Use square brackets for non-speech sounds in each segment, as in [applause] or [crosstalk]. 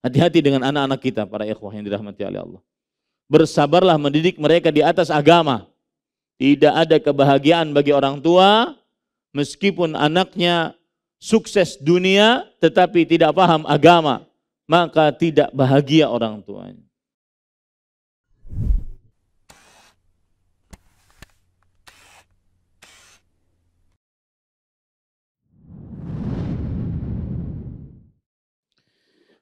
Hati-hati dengan anak-anak kita para ikhwah yang dirahmati oleh Allah. Bersabarlah mendidik mereka di atas agama. Tidak ada kebahagiaan bagi orang tua meskipun anaknya sukses dunia tetapi tidak paham agama, maka tidak bahagia orang tuanya.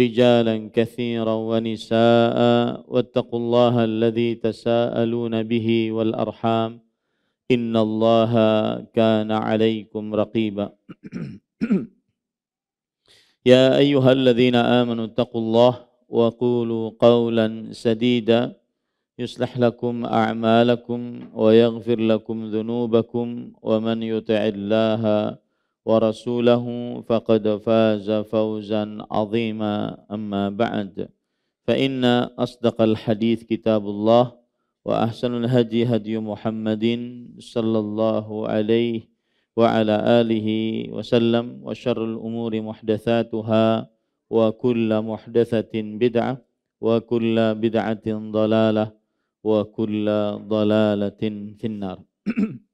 رجالا كثيرا ونساء واتقوا الله الذي تساءلون به والارحام ان الله كان عليكم رقيبا [clears throat] يا ايها الذين امنوا اتقوا الله وقولوا قولا سديدا يصلح لكم اعمالكم ويغفر لكم ذنوبكم ومن يطع الله ورسوله فقد فاز فوزا عظيما أما بعد فإن أصدق الحديث كتاب الله وأحسن الهدي هدي محمد صلى الله عليه وعلى آله وسلم وشر الأمور محدثاتها وكل محدثة بدعة وكل بدعة ضلالة وكل ضلالة في النار [clears throat]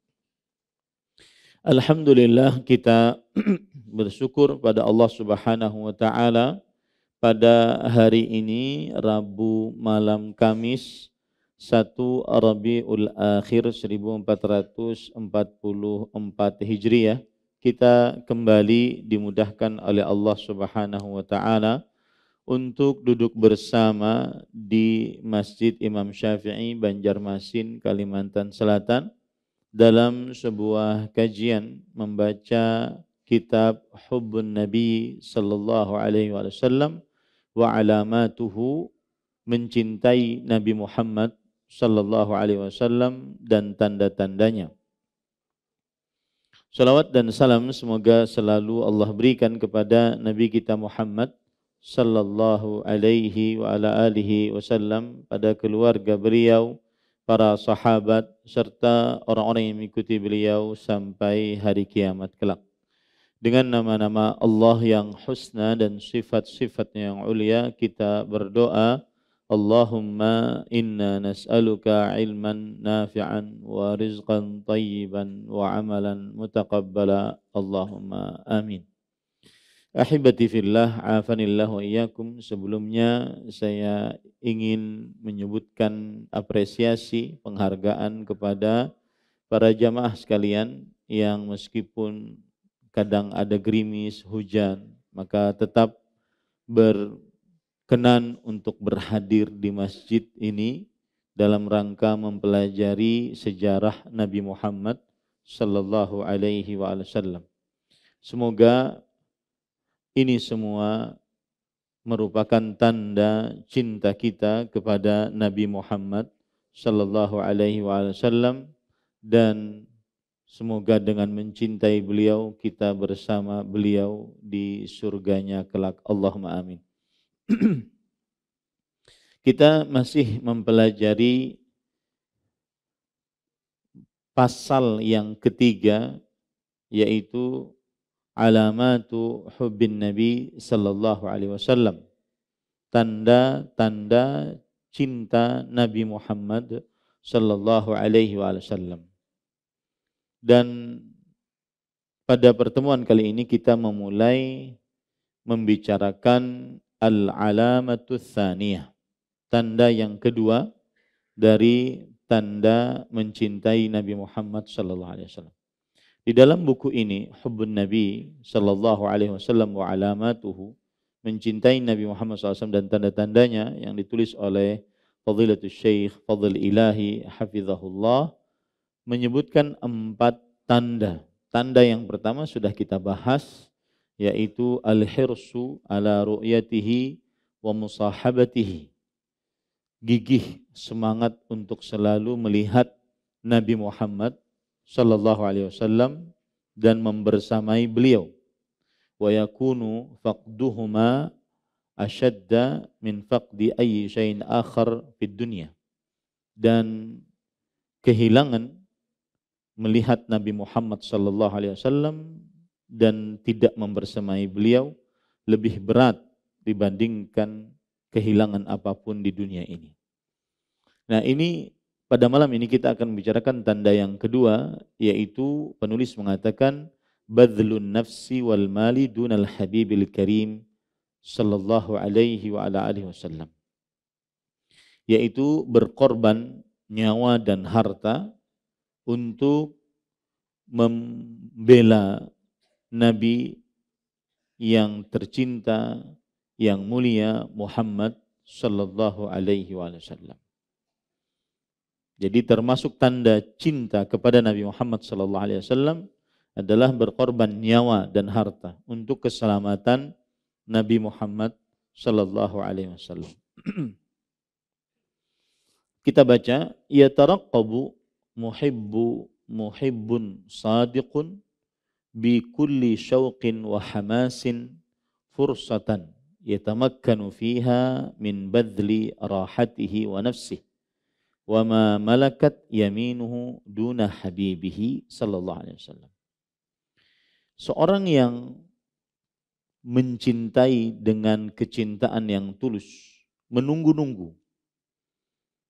Alhamdulillah kita [clears throat] bersyukur pada Allah Subhanahu wa taala pada hari ini Rabu malam Kamis 1 Rabiul Akhir 1444 Hijriah kita kembali dimudahkan oleh Allah Subhanahu wa taala untuk duduk bersama di Masjid Imam Syafi'i Banjarmasin Kalimantan Selatan dalam sebuah kajian membaca kitab Hubbun Nabi sallallahu alaihi wasallam wa alamatuhu mencintai Nabi Muhammad sallallahu alaihi wasallam dan tanda-tandanya. Salawat dan salam semoga selalu Allah berikan kepada Nabi kita Muhammad sallallahu alaihi wa ala alihi wasallam pada keluarga beliau, para sahabat serta orang-orang yang mengikuti beliau sampai hari kiamat kelak. Dengan nama-nama Allah yang husna dan sifat-sifatnya yang ulia kita berdoa Allahumma inna nas'aluka ilman nafi'an wa rizqan tayyiban wa amalan mutakabbala Allahumma amin. Ahibati fillah, afanillah wa iyyakum. Sebelumnya saya ingin menyebutkan apresiasi, penghargaan kepada para jamaah sekalian yang meskipun kadang ada gerimis, hujan, maka tetap berkenan untuk berhadir di masjid ini dalam rangka mempelajari sejarah Nabi Muhammad sallallahu alaihi wasallam. Semoga ini semua merupakan tanda cinta kita kepada Nabi Muhammad sallallahu alaihi wasallam dan semoga dengan mencintai beliau kita bersama beliau di surganya kelak. Allahumma amin. [clears throat] kita masih mempelajari pasal yang ketiga yaitu alamatu hubbin nabi sallallahu alaihi wasallam tanda-tanda cinta Nabi Muhammad sallallahu alaihi wasallam dan pada pertemuan kali ini kita memulai membicarakan al-alamatu tsaniyah tanda yang kedua dari tanda mencintai Nabi Muhammad sallallahu alaihi wasallam di dalam buku ini, Hubbun Nabi Sallallahu Alaihi Wasallam wa alamatuhu, mencintai Nabi Muhammad SAW dan tanda-tandanya yang ditulis oleh Fadilatul Syekh Fadil Ilahi Hafizahullah menyebutkan empat tanda. Tanda yang pertama sudah kita bahas yaitu al-hirsu ala ru'yatihi wa musahabatihi. Gigih semangat untuk selalu melihat Nabi Muhammad Sallallahu Alaihi Wasallam dan membersamai beliau. Wa yakunu faqduhuma ashadda min faqdi ayyi shay'in akhar fid dunya. Dan kehilangan melihat Nabi Muhammad sallallahu alaihi wasallam dan tidak membersamai beliau lebih berat dibandingkan kehilangan apapun di dunia ini. Nah, ini pada malam ini kita akan membicarakan tanda yang kedua yaitu penulis mengatakan badlun nafsi wal mali dunal habibil karim sallallahu alaihi wa ala alihi wasallam yaitu berkorban nyawa dan harta untuk membela nabi yang tercinta yang mulia Muhammad sallallahu alaihi wasallam jadi termasuk tanda cinta kepada Nabi Muhammad sallallahu alaihi wasallam adalah berkorban nyawa dan harta untuk keselamatan Nabi Muhammad sallallahu alaihi wasallam. [clears throat] Kita baca ya taraqqabu muhibbu muhibbun sadiqun bi kulli syauqin wa hamasin fursatan yatamakkanu fiha min badli rahatihi wa nafsihi wa malakat yaminuhu duna صلى الله alaihi وسلم Seorang yang mencintai dengan kecintaan yang tulus, menunggu-nunggu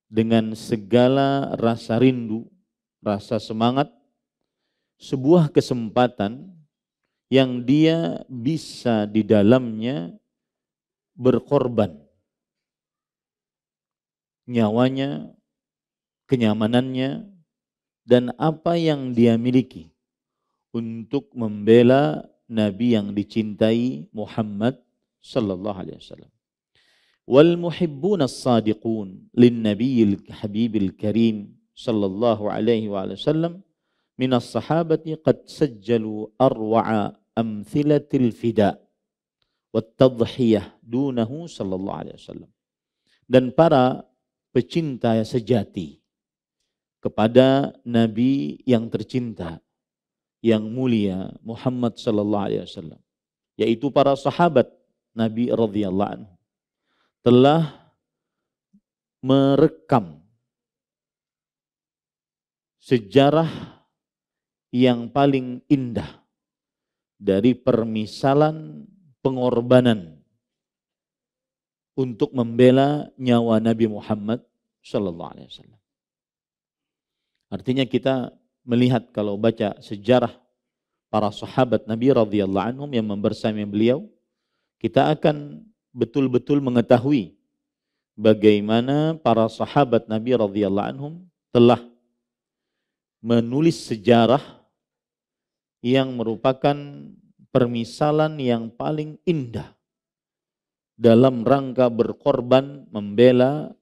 dengan segala rasa rindu, rasa semangat sebuah kesempatan yang dia bisa di dalamnya berkorban nyawanya, kenyamanannya, dan apa yang dia miliki untuk membela Nabi yang dicintai Muhammad sallallahu alaihi wasallam. Wal muhibbun as-sadiqun lin nabiyil habibil karim sallallahu alaihi wa min as-sahabati qad sajjalu arwa'a amthilatil fida dunahu sallallahu alaihi wasallam. Dan para pecinta sejati kepada Nabi yang tercinta, yang mulia Muhammad Sallallahu Alaihi Wasallam, yaitu para sahabat Nabi radhiyallahu anhu, telah merekam sejarah yang paling indah dari permisalan pengorbanan untuk membela nyawa Nabi Muhammad Sallallahu Alaihi Wasallam. Artinya kita melihat kalau baca sejarah para sahabat Nabi radhiyallahu anhum yang membersamai beliau, kita akan betul-betul mengetahui bagaimana para sahabat Nabi radhiyallahu anhum telah menulis sejarah yang merupakan permisalan yang paling indah dalam rangka berkorban, membela,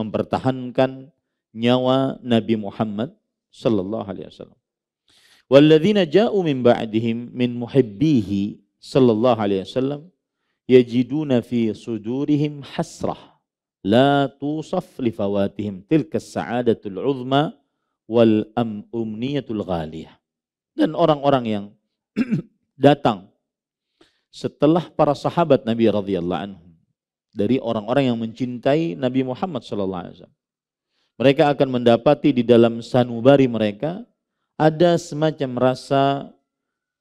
mempertahankan nyawa Nabi Muhammad sallallahu alaihi wasallam. Walladzina ja'u min ba'dihim min muhibbihi sallallahu alaihi wasallam yajiduna fi sudurihim hasrah la tusaf li fawatihim tilka sa'adatul uzma wal am umniyatul ghaliyah. Dan orang-orang yang [clears throat] datang setelah para sahabat Nabi radhiyallahu anhu dari orang-orang yang mencintai Nabi Muhammad sallallahu alaihi wasallam mereka akan mendapati di dalam sanubari mereka ada semacam rasa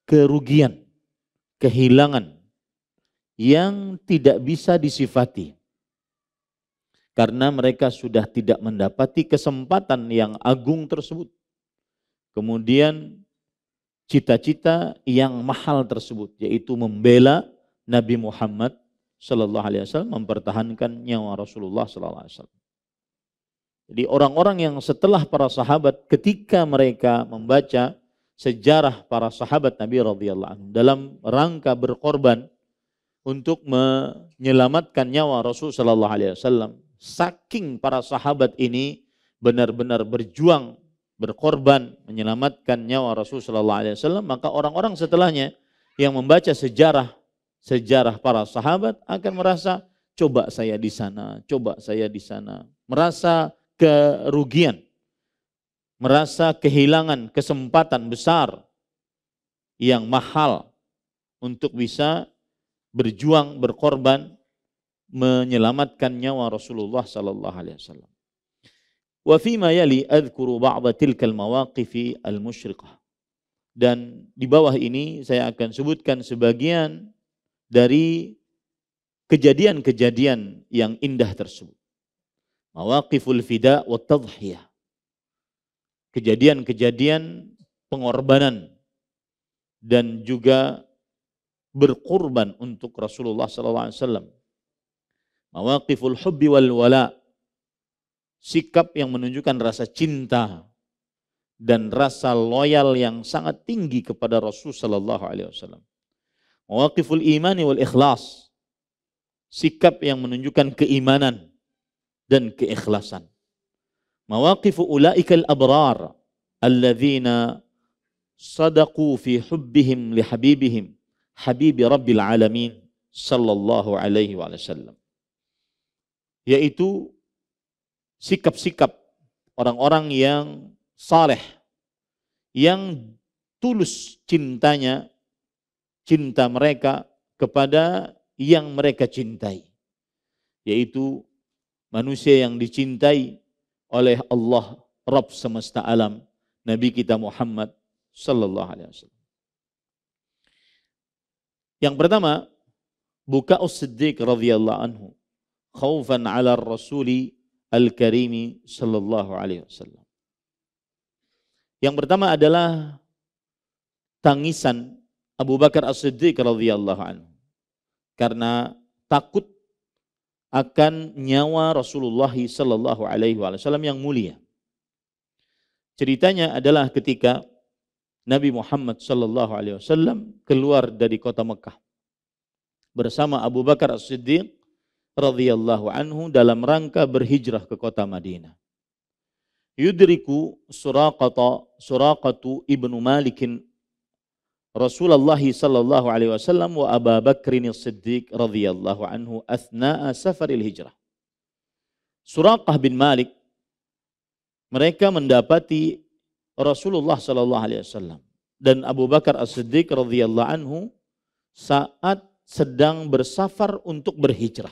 kerugian, kehilangan yang tidak bisa disifati. Karena mereka sudah tidak mendapati kesempatan yang agung tersebut. Kemudian cita-cita yang mahal tersebut yaitu membela Nabi Muhammad sallallahu alaihi wasallam mempertahankan nyawa Rasulullah sallallahu alaihi wasallam. Jadi orang-orang yang setelah para sahabat ketika mereka membaca sejarah para sahabat Nabi radhiyallahu anhu dalam rangka berkorban untuk menyelamatkan nyawa Rasul sallallahu alaihi wasallam. Saking para sahabat ini benar-benar berjuang berkorban menyelamatkan nyawa Rasul sallallahu alaihi wasallam, maka orang-orang setelahnya yang membaca sejarah sejarah para sahabat akan merasa coba saya di sana, coba saya di sana. Merasa kerugian, merasa kehilangan kesempatan besar yang mahal untuk bisa berjuang, berkorban, menyelamatkan nyawa Rasulullah sallallahu alaihi wasallam. Wa fima yali adhkuru tilka al-mawaqifi al-musyriqah. Dan di bawah ini saya akan sebutkan sebagian dari kejadian-kejadian yang indah tersebut. Mawaqiful fida wa tadhiyah. Kejadian-kejadian pengorbanan dan juga berkorban untuk Rasulullah SAW. Mawaqiful hubbi wal wala. Sikap yang menunjukkan rasa cinta dan rasa loyal yang sangat tinggi kepada Rasul SAW. Alaihi Wasallam. Mawakiful imani wal ikhlas, sikap yang menunjukkan keimanan dan keikhlasan. Mawaqifu ulaikal abrar alladzina sadaqu fi hubbihim li habibihim habibi rabbil alamin sallallahu alaihi wa sallam. Yaitu sikap-sikap orang-orang yang saleh yang tulus cintanya cinta mereka kepada yang mereka cintai yaitu manusia yang dicintai oleh Allah Rabb semesta alam Nabi kita Muhammad sallallahu alaihi wasallam. Yang pertama, buka Siddiq radhiyallahu anhu khaufan ala rasuli al-karimi sallallahu alaihi wasallam. Yang pertama adalah tangisan Abu Bakar As-Siddiq radhiyallahu anhu karena takut akan nyawa Rasulullah Sallallahu Alaihi Wasallam yang mulia. Ceritanya adalah ketika Nabi Muhammad Sallallahu Alaihi Wasallam keluar dari kota Mekah bersama Abu Bakar As Siddiq radhiyallahu anhu dalam rangka berhijrah ke kota Madinah. Yudriku suraqata suraqatu ibnu Malikin Rasulullah sallallahu alaihi wasallam wa Abu bakr siddiq radhiyallahu anhu athna'a safaril hijrah. Suraqah bin Malik mereka mendapati Rasulullah sallallahu alaihi wasallam dan Abu Bakar As-Siddiq radhiyallahu anhu saat sedang bersafar untuk berhijrah.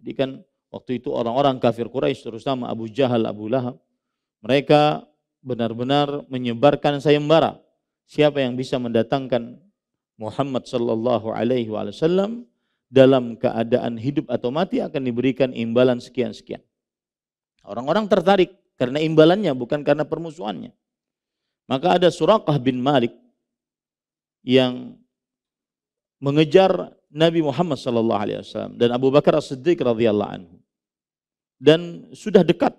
Jadi kan waktu itu orang-orang kafir Quraisy terutama Abu Jahal, Abu Lahab, mereka benar-benar menyebarkan sayembara siapa yang bisa mendatangkan Muhammad sallallahu alaihi wasallam dalam keadaan hidup atau mati akan diberikan imbalan sekian-sekian. Orang-orang tertarik karena imbalannya bukan karena permusuhannya. Maka ada Suraqah bin Malik yang mengejar Nabi Muhammad sallallahu alaihi wasallam dan Abu Bakar As-Siddiq radhiyallahu anhu. Dan sudah dekat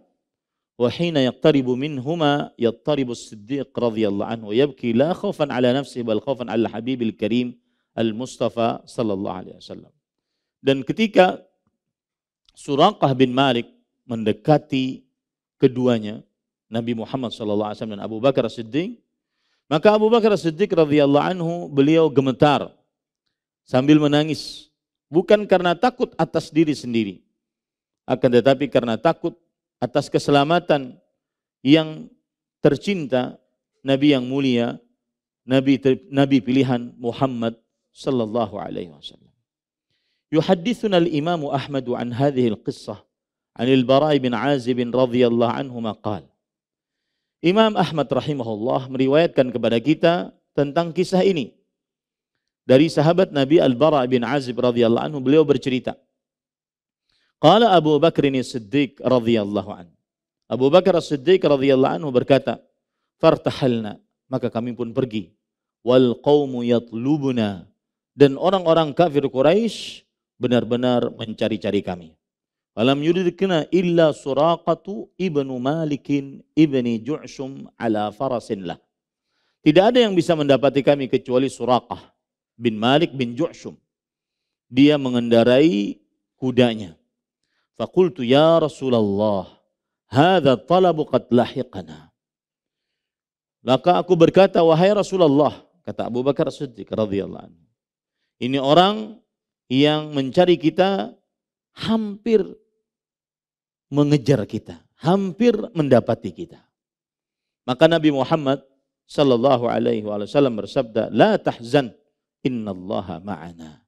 وحين يقترب منهما يضطرب الصديق Siddiq radhiyallahu anhu يبكي la خوفا على نفسه bal خوفا على الحبيب الكريم al Mustafa sallallahu alaihi وسلم Dan ketika Suraqah bin Malik mendekati keduanya Nabi Muhammad sallallahu alaihi wasallam dan Abu Bakar Siddiq, maka Abu Bakar Siddiq radhiyallahu anhu beliau gemetar sambil menangis bukan karena takut atas diri sendiri akan tetapi karena takut atas keselamatan yang tercinta Nabi yang mulia, Nabi Nabi pilihan Muhammad sallallahu alaihi wasallam. al imam ahmad an عن هذه an al bara bin عازب رضي radhiyallahu anhu قال Imam Ahmad rahimahullah meriwayatkan kepada kita tentang kisah ini dari sahabat Nabi Al-Bara bin Azib radhiyallahu anhu beliau bercerita Qala Abu Bakr ini Siddiq radhiyallahu an. Abu Bakar Siddiq radhiyallahu anhu berkata, "Fartahalna." Maka kami pun pergi. Wal qaumu yatlubuna. Dan orang-orang kafir Quraisy benar-benar mencari-cari kami. Alam yudrikna illa suraqatu ibnu malikin ibni ju'shum ala farasin lah. Tidak ada yang bisa mendapati kami kecuali Suraqah bin Malik bin Ju'shum. Dia mengendarai kudanya. Fakultu ya Rasulullah, هذا talabu قد lahiqana. Maka aku berkata, wahai Rasulullah, kata Abu Bakar Siddiq radhiyallahu anhu. Ini orang yang mencari kita hampir mengejar kita, hampir mendapati kita. Maka Nabi Muhammad sallallahu alaihi wasallam bersabda, "La tahzan, innallaha ma'ana."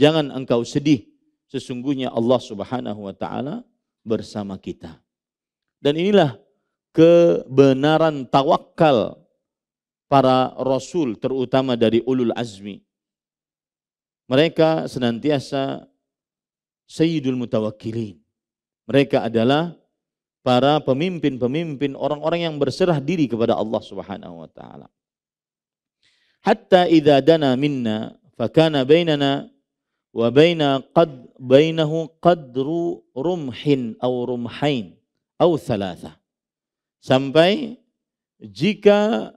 Jangan engkau sedih, sesungguhnya Allah Subhanahu wa taala bersama kita. Dan inilah kebenaran tawakal para rasul terutama dari ulul azmi. Mereka senantiasa sayyidul mutawakkilin. Mereka adalah para pemimpin-pemimpin orang-orang yang berserah diri kepada Allah Subhanahu wa taala. Hatta idza dana minna fakana bainana wa baina qad bainahu qadru rumhin au rumhain au thalatha sampai jika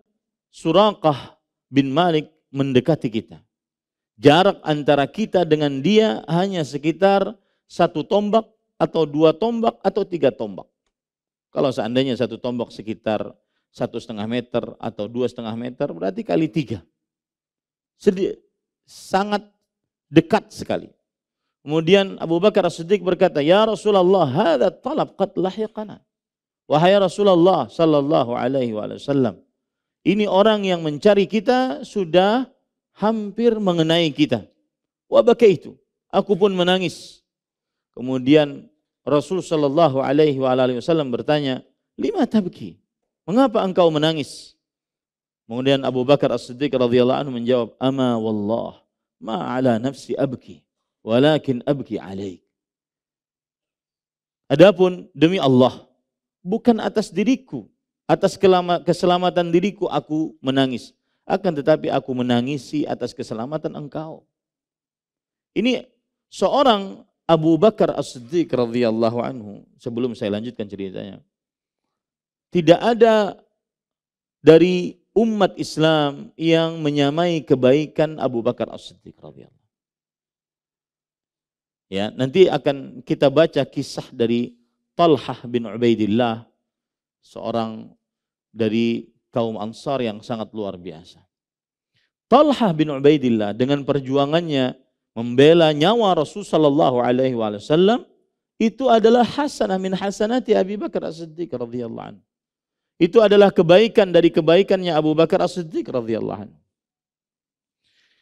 Suraqah bin Malik mendekati kita jarak antara kita dengan dia hanya sekitar satu tombak atau dua tombak atau tiga tombak kalau seandainya satu tombak sekitar satu setengah meter atau dua setengah meter berarti kali tiga Sedih, sangat dekat sekali. Kemudian Abu Bakar As-Siddiq berkata, "Ya Rasulullah, hadza talab qad lahiqana." Wahai Rasulullah sallallahu alaihi wasallam, ini orang yang mencari kita sudah hampir mengenai kita. Wa itu. Aku pun menangis. Kemudian Rasul sallallahu alaihi wasallam bertanya, "Lima tabki?" Mengapa engkau menangis? Kemudian Abu Bakar As-Siddiq radhiyallahu anhu menjawab, "Ama wallah, ma ala nafsi abki walakin abki alaik. Adapun demi Allah, bukan atas diriku, atas keselamatan diriku aku menangis. Akan tetapi aku menangisi atas keselamatan engkau. Ini seorang Abu Bakar As-Siddiq radhiyallahu anhu. Sebelum saya lanjutkan ceritanya. Tidak ada dari umat Islam yang menyamai kebaikan Abu Bakar As-Siddiq radhiyallahu Ya, nanti akan kita baca kisah dari Talhah bin Ubaidillah, seorang dari kaum Ansar yang sangat luar biasa. Talhah bin Ubaidillah dengan perjuangannya membela nyawa Rasul sallallahu alaihi wasallam itu adalah hasanah min hasanati Abi Bakar As-Siddiq radhiyallahu anhu itu adalah kebaikan dari kebaikannya Abu Bakar As-Siddiq radhiyallahu anhu.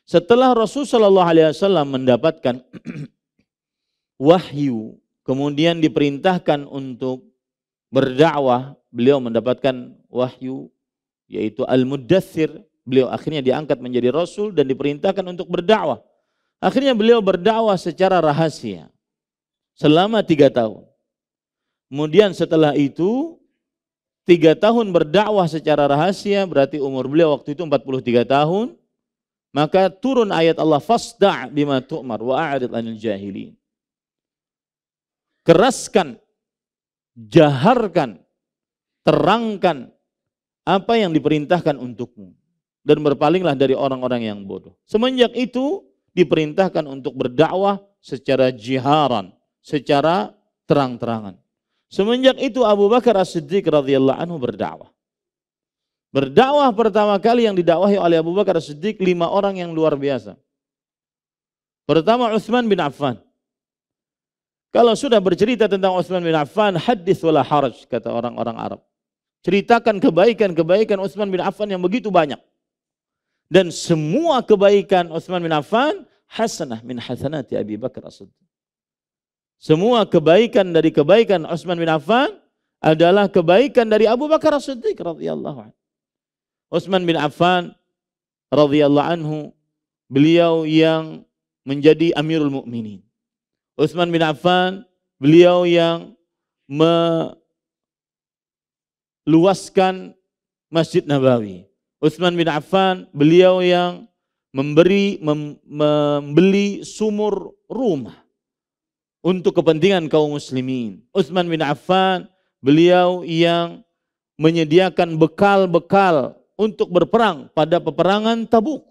Setelah Rasul sallallahu alaihi wasallam mendapatkan [clears throat] wahyu, kemudian diperintahkan untuk berdakwah, beliau mendapatkan wahyu yaitu Al-Muddatsir. Beliau akhirnya diangkat menjadi rasul dan diperintahkan untuk berdakwah. Akhirnya beliau berdakwah secara rahasia selama tiga tahun. Kemudian setelah itu tiga tahun berdakwah secara rahasia, berarti umur beliau waktu itu 43 tahun. Maka turun ayat Allah fasda' bima tu'mar wa a'rid anil jahilin. Keraskan, jaharkan, terangkan apa yang diperintahkan untukmu dan berpalinglah dari orang-orang yang bodoh. Semenjak itu diperintahkan untuk berdakwah secara jiharan, secara terang-terangan. Semenjak itu Abu Bakar As-Siddiq radhiyallahu anhu berdakwah. Berdakwah pertama kali yang didakwahi oleh Abu Bakar As-Siddiq lima orang yang luar biasa. Pertama Utsman bin Affan. Kalau sudah bercerita tentang Utsman bin Affan, hadis wala haraj kata orang-orang Arab. Ceritakan kebaikan-kebaikan Utsman bin Affan yang begitu banyak. Dan semua kebaikan Utsman bin Affan hasanah min hasanati Abi Bakar As-Siddiq. Semua kebaikan dari kebaikan Utsman bin Affan adalah kebaikan dari Abu Bakar As-Siddiq radhiyallahu anhu. Utsman bin Affan radhiyallahu anhu beliau yang menjadi Amirul Mukminin. Utsman bin Affan beliau yang meluaskan Masjid Nabawi. Utsman bin Affan beliau yang memberi mem, membeli sumur rumah untuk kepentingan kaum muslimin. Utsman bin Affan, beliau yang menyediakan bekal-bekal untuk berperang pada peperangan Tabuk.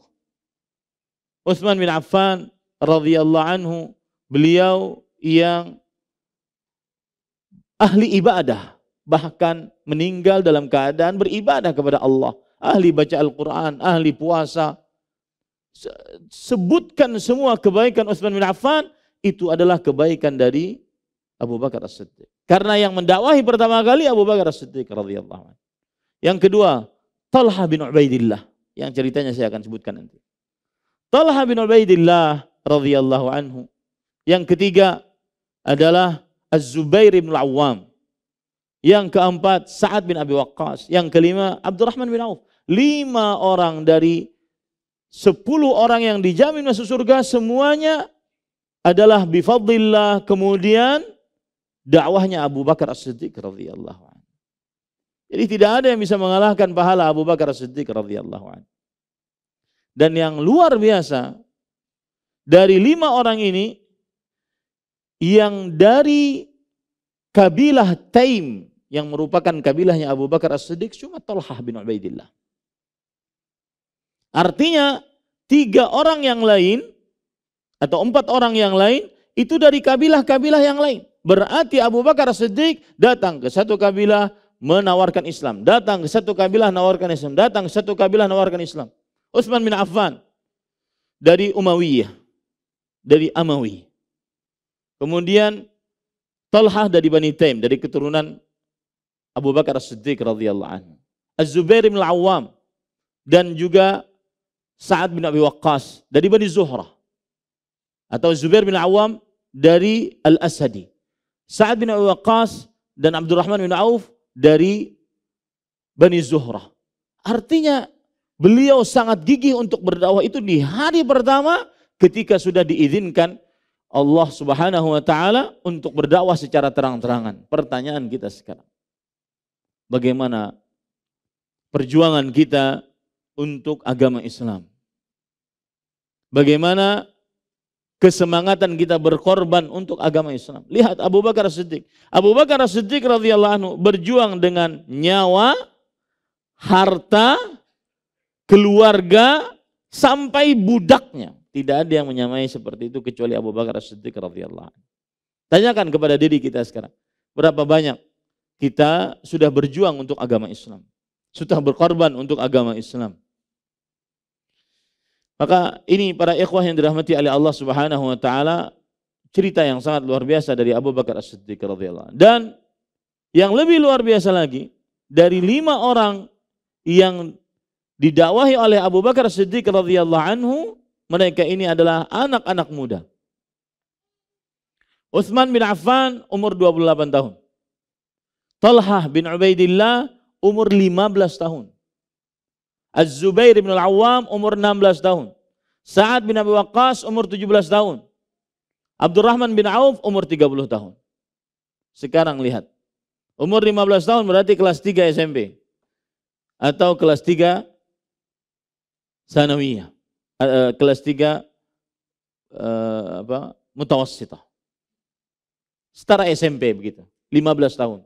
Utsman bin Affan radhiyallahu anhu, beliau yang ahli ibadah, bahkan meninggal dalam keadaan beribadah kepada Allah, ahli baca Al-Qur'an, ahli puasa, sebutkan semua kebaikan Utsman bin Affan itu adalah kebaikan dari Abu Bakar As-Siddiq. Karena yang mendakwahi pertama kali Abu Bakar As-Siddiq radhiyallahu anhu. Yang kedua, Talha bin Ubaidillah yang ceritanya saya akan sebutkan nanti. Talha bin Ubaidillah radhiyallahu anhu. Yang ketiga adalah Az-Zubair bin Al-Awwam. Yang keempat Sa'ad bin Abi Waqqas. Yang kelima Abdurrahman bin Auf. Lima orang dari sepuluh orang yang dijamin masuk surga semuanya adalah bifadillah kemudian dakwahnya Abu Bakar As-Siddiq radhiyallahu Jadi tidak ada yang bisa mengalahkan pahala Abu Bakar As-Siddiq radhiyallahu Dan yang luar biasa dari lima orang ini yang dari kabilah Taim yang merupakan kabilahnya Abu Bakar As-Siddiq cuma tolhah bin Ubaidillah. Artinya tiga orang yang lain atau empat orang yang lain itu dari kabilah-kabilah yang lain. Berarti Abu Bakar Siddiq datang ke satu kabilah menawarkan Islam, datang ke satu kabilah menawarkan Islam, datang ke satu kabilah menawarkan Islam. Utsman bin Affan dari Umayyah, dari Amawi. Kemudian Talhah dari Bani Taim, dari keturunan Abu Bakar siddiq radhiyallahu anhu. Az-Zubair bin Al-Awwam dan juga Sa'ad bin Abi Waqqas dari Bani Zuhrah atau Zubair bin Awam dari Al-Asadi. Sa'ad bin Waqqas dan Abdurrahman bin Auf dari Bani Zuhrah. Artinya beliau sangat gigih untuk berdakwah itu di hari pertama ketika sudah diizinkan Allah Subhanahu wa taala untuk berdakwah secara terang-terangan. Pertanyaan kita sekarang. Bagaimana perjuangan kita untuk agama Islam? Bagaimana kesemangatan kita berkorban untuk agama Islam. Lihat Abu Bakar Siddiq. Abu Bakar Siddiq radhiyallahu anhu berjuang dengan nyawa, harta, keluarga sampai budaknya. Tidak ada yang menyamai seperti itu kecuali Abu Bakar Siddiq radhiyallahu anhu. Tanyakan kepada diri kita sekarang, berapa banyak kita sudah berjuang untuk agama Islam? Sudah berkorban untuk agama Islam? Maka ini para ikhwah yang dirahmati oleh Allah Subhanahu wa taala cerita yang sangat luar biasa dari Abu Bakar As-Siddiq radhiyallahu Dan yang lebih luar biasa lagi dari lima orang yang didakwahi oleh Abu Bakar As-Siddiq radhiyallahu anhu, mereka ini adalah anak-anak muda. Utsman bin Affan umur 28 tahun. Talhah bin Ubaidillah umur 15 tahun. Az-Zubair bin Al-Awwam umur 16 tahun. Sa'ad bin Abi Waqqas umur 17 tahun. Abdurrahman bin Auf umur 30 tahun. Sekarang lihat. Umur 15 tahun berarti kelas 3 SMP. Atau kelas 3 sanawiyah. Uh, kelas 3 uh, eh, apa? mutawassitah. Setara SMP begitu. 15 tahun.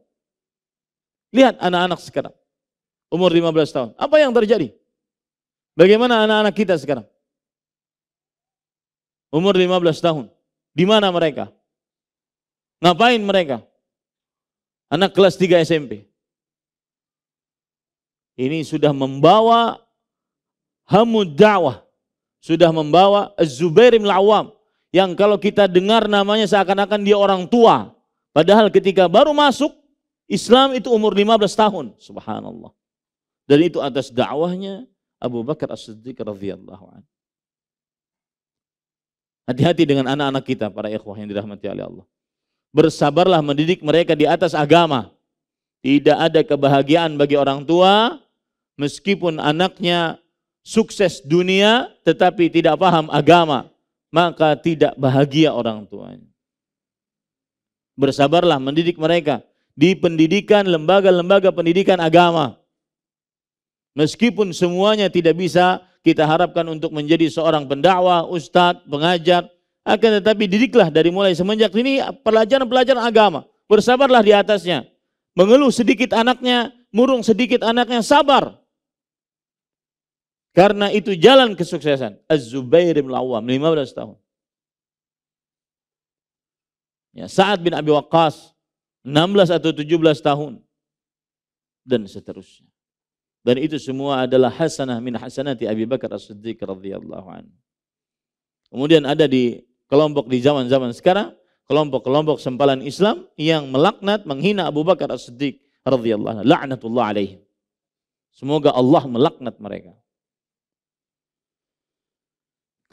Lihat anak-anak sekarang umur 15 tahun. Apa yang terjadi? Bagaimana anak-anak kita sekarang? Umur 15 tahun. Di mana mereka? Ngapain mereka? Anak kelas 3 SMP. Ini sudah membawa hamud dakwah. Sudah membawa Zubairim lawam Yang kalau kita dengar namanya seakan-akan dia orang tua. Padahal ketika baru masuk, Islam itu umur 15 tahun. Subhanallah. Dan itu atas dakwahnya Abu Bakar As-Siddiq radhiyallahu anhu. Hati-hati dengan anak-anak kita para ikhwah yang dirahmati oleh Allah. Bersabarlah mendidik mereka di atas agama. Tidak ada kebahagiaan bagi orang tua meskipun anaknya sukses dunia tetapi tidak paham agama, maka tidak bahagia orang tuanya. Bersabarlah mendidik mereka di pendidikan lembaga-lembaga pendidikan agama Meskipun semuanya tidak bisa kita harapkan untuk menjadi seorang pendakwah, ustadz, pengajar, akan tetapi didiklah dari mulai semenjak ini pelajaran-pelajaran agama. Bersabarlah di atasnya. Mengeluh sedikit anaknya, murung sedikit anaknya, sabar. Karena itu jalan kesuksesan. Az-Zubair bin Awam, 15 tahun. Ya, Sa'ad bin Abi Waqqas, 16 atau 17 tahun. Dan seterusnya. Dan itu semua adalah hasanah min hasanati Abi Bakar As-Siddiq radhiyallahu Kemudian ada di kelompok di zaman-zaman sekarang, kelompok-kelompok sempalan Islam yang melaknat, menghina Abu Bakar As-Siddiq radhiyallahu anhu. La'natullah alaihi. Semoga Allah melaknat mereka.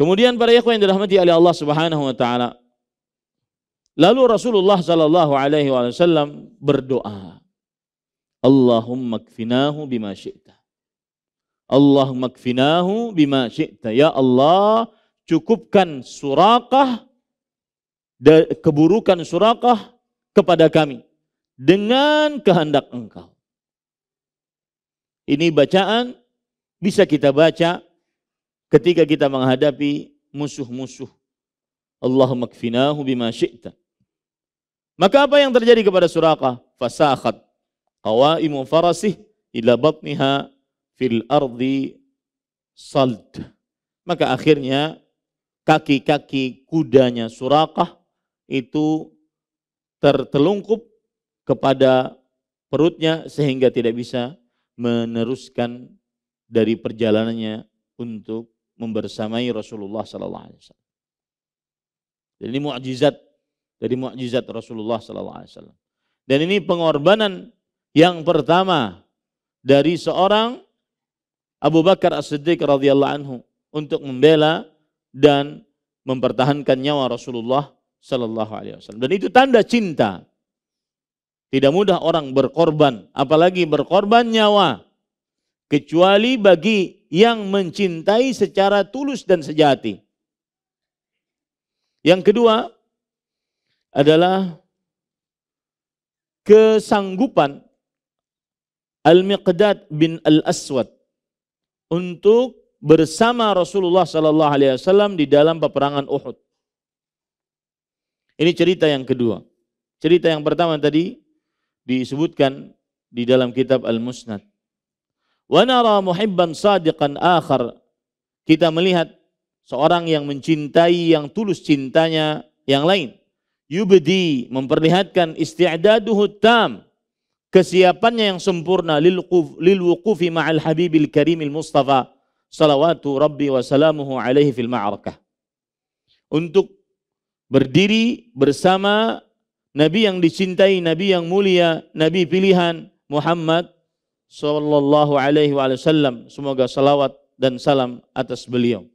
Kemudian para ikhwan yang dirahmati oleh Allah Subhanahu wa taala. Lalu Rasulullah sallallahu alaihi wasallam berdoa. Allahumma kfinahu bima syi'ta. Allahumma kfinahu bima syi'ta. Ya Allah, cukupkan surakah, keburukan surakah kepada kami dengan kehendak engkau. Ini bacaan bisa kita baca ketika kita menghadapi musuh-musuh. Allahumma kfinahu bima syi'ta. Maka apa yang terjadi kepada Surakah? Fasakhat qawaimu farasih ila batniha fil ardi sald. Maka akhirnya kaki-kaki kudanya Surakah itu tertelungkup kepada perutnya sehingga tidak bisa meneruskan dari perjalanannya untuk membersamai Rasulullah sallallahu alaihi wasallam. Jadi ini mukjizat dari mukjizat Rasulullah sallallahu alaihi wasallam. Dan ini pengorbanan yang pertama dari seorang Abu Bakar As-Siddiq radhiyallahu anhu untuk membela dan mempertahankan nyawa Rasulullah sallallahu alaihi wasallam. Dan itu tanda cinta. Tidak mudah orang berkorban, apalagi berkorban nyawa kecuali bagi yang mencintai secara tulus dan sejati. Yang kedua adalah kesanggupan Al-Miqdad bin Al-Aswad untuk bersama Rasulullah sallallahu alaihi wasallam di dalam peperangan Uhud. Ini cerita yang kedua. Cerita yang pertama tadi disebutkan di dalam kitab Al-Musnad. Wa nara muhibban sadiqan akhar. Kita melihat seorang yang mencintai yang tulus cintanya yang lain. Yubdi memperlihatkan isti'daduhu tam kesiapannya yang sempurna lil, wuqufi ma'al habibil karimil mustafa salawatu rabbi wa salamuhu alaihi fil ma'arakah untuk berdiri bersama nabi yang dicintai nabi yang mulia nabi pilihan Muhammad sallallahu alaihi wasallam semoga salawat dan salam atas beliau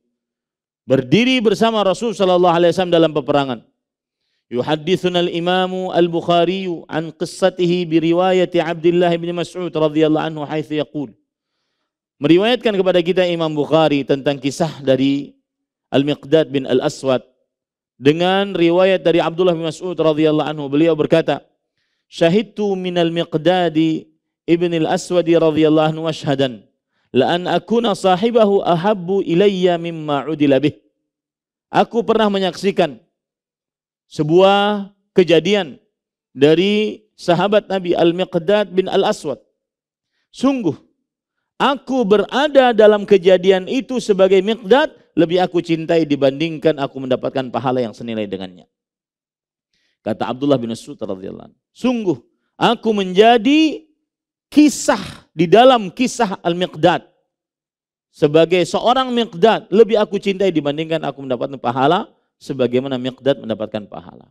berdiri bersama Rasul sallallahu alaihi wasallam dalam peperangan يحدثنا الإمام البخاري عن قصته برواية عبد الله بن مسعود رضي الله عنه حيث يقول Meriwayatkan kepada kita Imam Bukhari tentang kisah dari Al-Miqdad bin Al-Aswad dengan riwayat dari Abdullah bin Mas'ud radhiyallahu anhu beliau berkata, "Syahidtu min al miqdad ibn al aswad radhiyallahu anhu ashhadan la an akuna sahibahu ahabbu ilayya mimma udila bih." Aku pernah menyaksikan sebuah kejadian dari sahabat Nabi Al-Miqdad bin Al-Aswad. Sungguh, aku berada dalam kejadian itu sebagai Miqdad lebih aku cintai dibandingkan aku mendapatkan pahala yang senilai dengannya. Kata Abdullah bin Mas'ud radhiyallahu Sungguh, aku menjadi kisah di dalam kisah Al-Miqdad. Sebagai seorang Miqdad, lebih aku cintai dibandingkan aku mendapatkan pahala sebagaimana Miqdad mendapatkan pahala.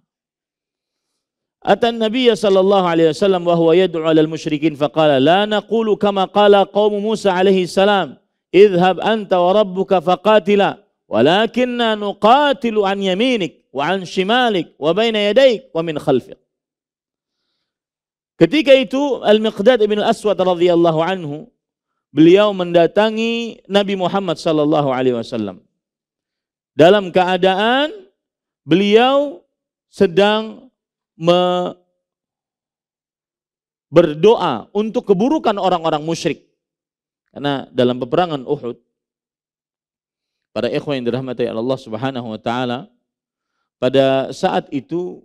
Atan Nabi sallallahu alaihi wasallam wa huwa yad'u 'alal musyrikin faqala la naqulu kama qala qaum Musa alaihi salam idhhab anta wa rabbuka faqatila walakinna nuqatilu an yaminik wa an shimalik wa baina yadayk wa min khalfik Ketika itu Al-Miqdad bin Al-Aswad radhiyallahu anhu beliau mendatangi Nabi Muhammad sallallahu alaihi wasallam dalam keadaan beliau sedang me berdoa untuk keburukan orang-orang musyrik. Karena dalam peperangan Uhud, pada ikhwan yang dirahmati Allah Subhanahu wa taala, pada saat itu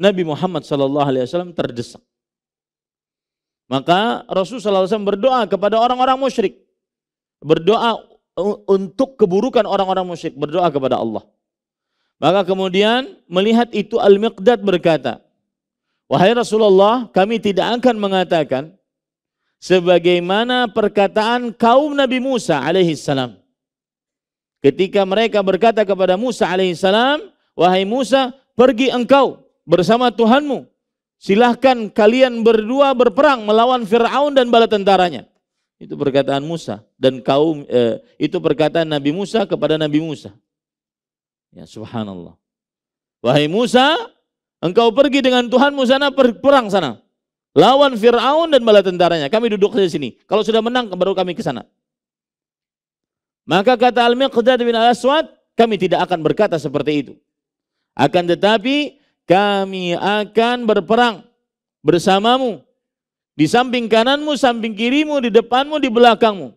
Nabi Muhammad sallallahu alaihi wasallam terdesak. Maka Rasul sallallahu alaihi wasallam berdoa kepada orang-orang musyrik. Berdoa untuk keburukan orang-orang musyrik berdoa kepada Allah. Maka kemudian melihat itu Al-Miqdad berkata, "Wahai Rasulullah, kami tidak akan mengatakan sebagaimana perkataan kaum Nabi Musa alaihi salam. Ketika mereka berkata kepada Musa alaihi salam, "Wahai Musa, pergi engkau bersama Tuhanmu. Silahkan kalian berdua berperang melawan Firaun dan bala tentaranya." Itu perkataan Musa dan kaum eh, itu perkataan Nabi Musa kepada Nabi Musa. Ya subhanallah. Wahai Musa, engkau pergi dengan Tuhanmu sana perang sana. Lawan Firaun dan bala tentaranya. Kami duduk di sini. Kalau sudah menang baru kami ke sana. Maka kata Al-Miqdad bin Al-Aswad, kami tidak akan berkata seperti itu. Akan tetapi kami akan berperang bersamamu di samping kananmu, samping kirimu, di depanmu, di belakangmu.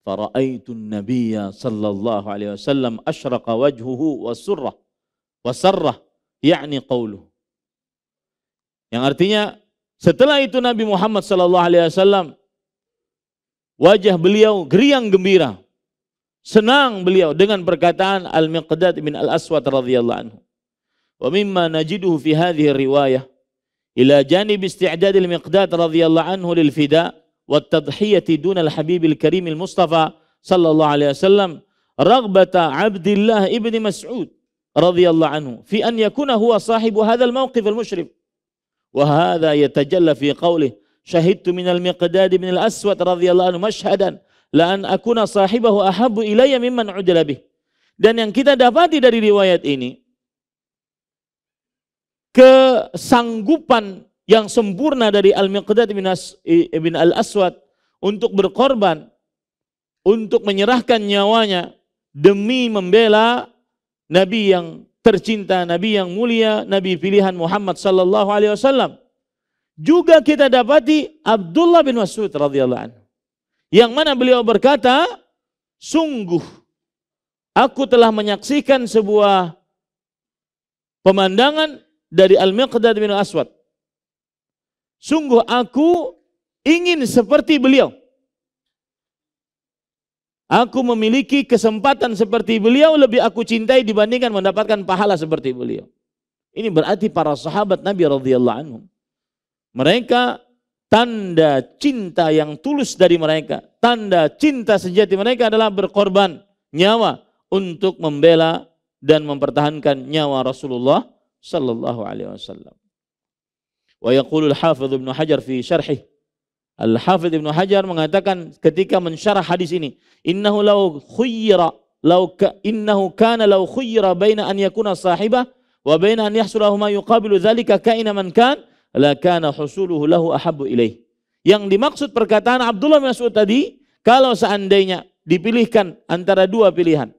Fara'aitu nabiyya sallallahu alaihi wasallam asyraqa wajhuhu wa surrah wa sarrah yakni qawluh. Yang artinya setelah itu Nabi Muhammad sallallahu alaihi wasallam wajah beliau geriang gembira. Senang beliau dengan perkataan Al-Miqdad bin Al-Aswad radhiyallahu anhu. Wa mimma najiduhu fi hadhihi riwayah إلى جانب استعداد المقداد رضي الله عنه للفداء والتضحية دون الحبيب الكريم المصطفى صلى الله عليه وسلم رغبة عبد الله ابن مسعود رضي الله عنه في أن يكون هو صاحب هذا الموقف المشرف وهذا يتجلى في قوله شهدت من المقداد بن الأسود رضي الله عنه مشهدا لأن أكون صاحبه أحب إلي ممن عدل به dan yang kita dapati dari riwayat ini kesanggupan yang sempurna dari Al-Miqdad bin, Al-Aswad untuk berkorban, untuk menyerahkan nyawanya demi membela Nabi yang tercinta, Nabi yang mulia, Nabi pilihan Muhammad sallallahu alaihi wasallam. Juga kita dapati Abdullah bin Mas'ud radhiyallahu anhu. Yang mana beliau berkata, "Sungguh aku telah menyaksikan sebuah pemandangan dari Al-Miqdad bin Aswad. Sungguh aku ingin seperti beliau. Aku memiliki kesempatan seperti beliau lebih aku cintai dibandingkan mendapatkan pahala seperti beliau. Ini berarti para sahabat Nabi radhiyallahu anhu. Mereka tanda cinta yang tulus dari mereka, tanda cinta sejati mereka adalah berkorban nyawa untuk membela dan mempertahankan nyawa Rasulullah sallallahu alaihi wasallam. Wa yaqulu hafidz Ibnu Hajar fi syarhih Al-Hafidz Ibnu Hajar mengatakan ketika mensyarah hadis ini, innahu law khuyyira law ka, innahu kana law khuyyira baina an yakuna sahibah wa baina an yahsulahu ma yuqabilu dzalika kaina man kan la kana husuluhu lahu ahabbu ilaih. Yang dimaksud perkataan Abdullah bin Mas'ud tadi, kalau seandainya dipilihkan antara dua pilihan,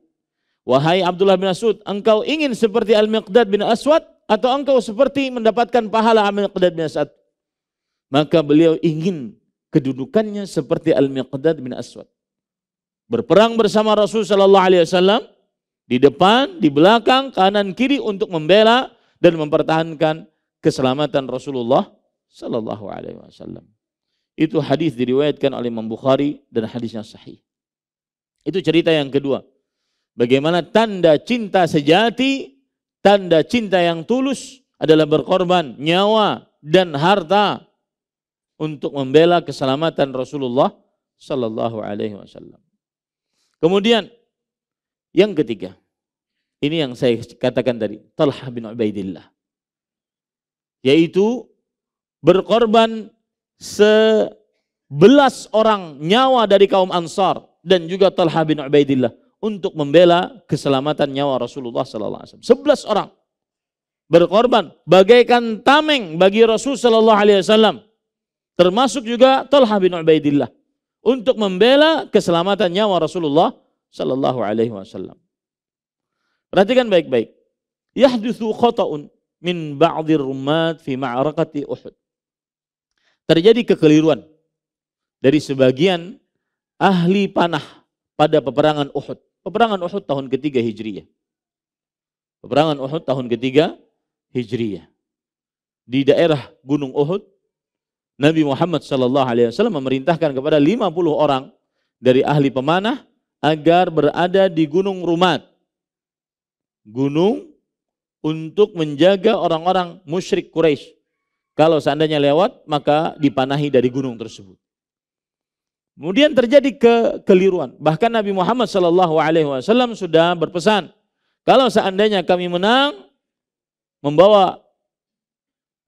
Wahai Abdullah bin Asud, engkau ingin seperti Al-Miqdad bin Aswad atau engkau seperti mendapatkan pahala Al-Miqdad bin Aswad? Maka beliau ingin kedudukannya seperti Al-Miqdad bin Aswad. Berperang bersama Rasul sallallahu alaihi wasallam di depan, di belakang, kanan kiri untuk membela dan mempertahankan keselamatan Rasulullah sallallahu alaihi wasallam. Itu hadis diriwayatkan oleh Imam Bukhari dan hadisnya sahih. Itu cerita yang kedua. Bagaimana tanda cinta sejati, tanda cinta yang tulus adalah berkorban nyawa dan harta untuk membela keselamatan Rasulullah Sallallahu Alaihi Wasallam. Kemudian yang ketiga, ini yang saya katakan tadi, Talha bin Ubaidillah. Yaitu berkorban sebelas orang nyawa dari kaum Ansar dan juga Talha bin Ubaidillah untuk membela keselamatan nyawa Rasulullah sallallahu alaihi wasallam. sebelas orang berkorban bagaikan tameng bagi Rasul sallallahu alaihi wasallam. Termasuk juga Talha bin Ubaidillah untuk membela keselamatan nyawa Rasulullah sallallahu alaihi wasallam. Perhatikan baik-baik. Yahdusu khata'un min ba'dhi rumat fi ma'arakati Uhud. Terjadi kekeliruan dari sebagian ahli panah pada peperangan Uhud. Peperangan Uhud tahun ketiga Hijriyah. Peperangan Uhud tahun ketiga Hijriyah. Di daerah Gunung Uhud, Nabi Muhammad Shallallahu Alaihi Wasallam memerintahkan kepada 50 orang dari ahli pemanah agar berada di Gunung Rumat, gunung untuk menjaga orang-orang musyrik Quraisy. Kalau seandainya lewat, maka dipanahi dari gunung tersebut. Kemudian terjadi kekeliruan. Bahkan Nabi Muhammad SAW sudah berpesan, kalau seandainya kami menang, membawa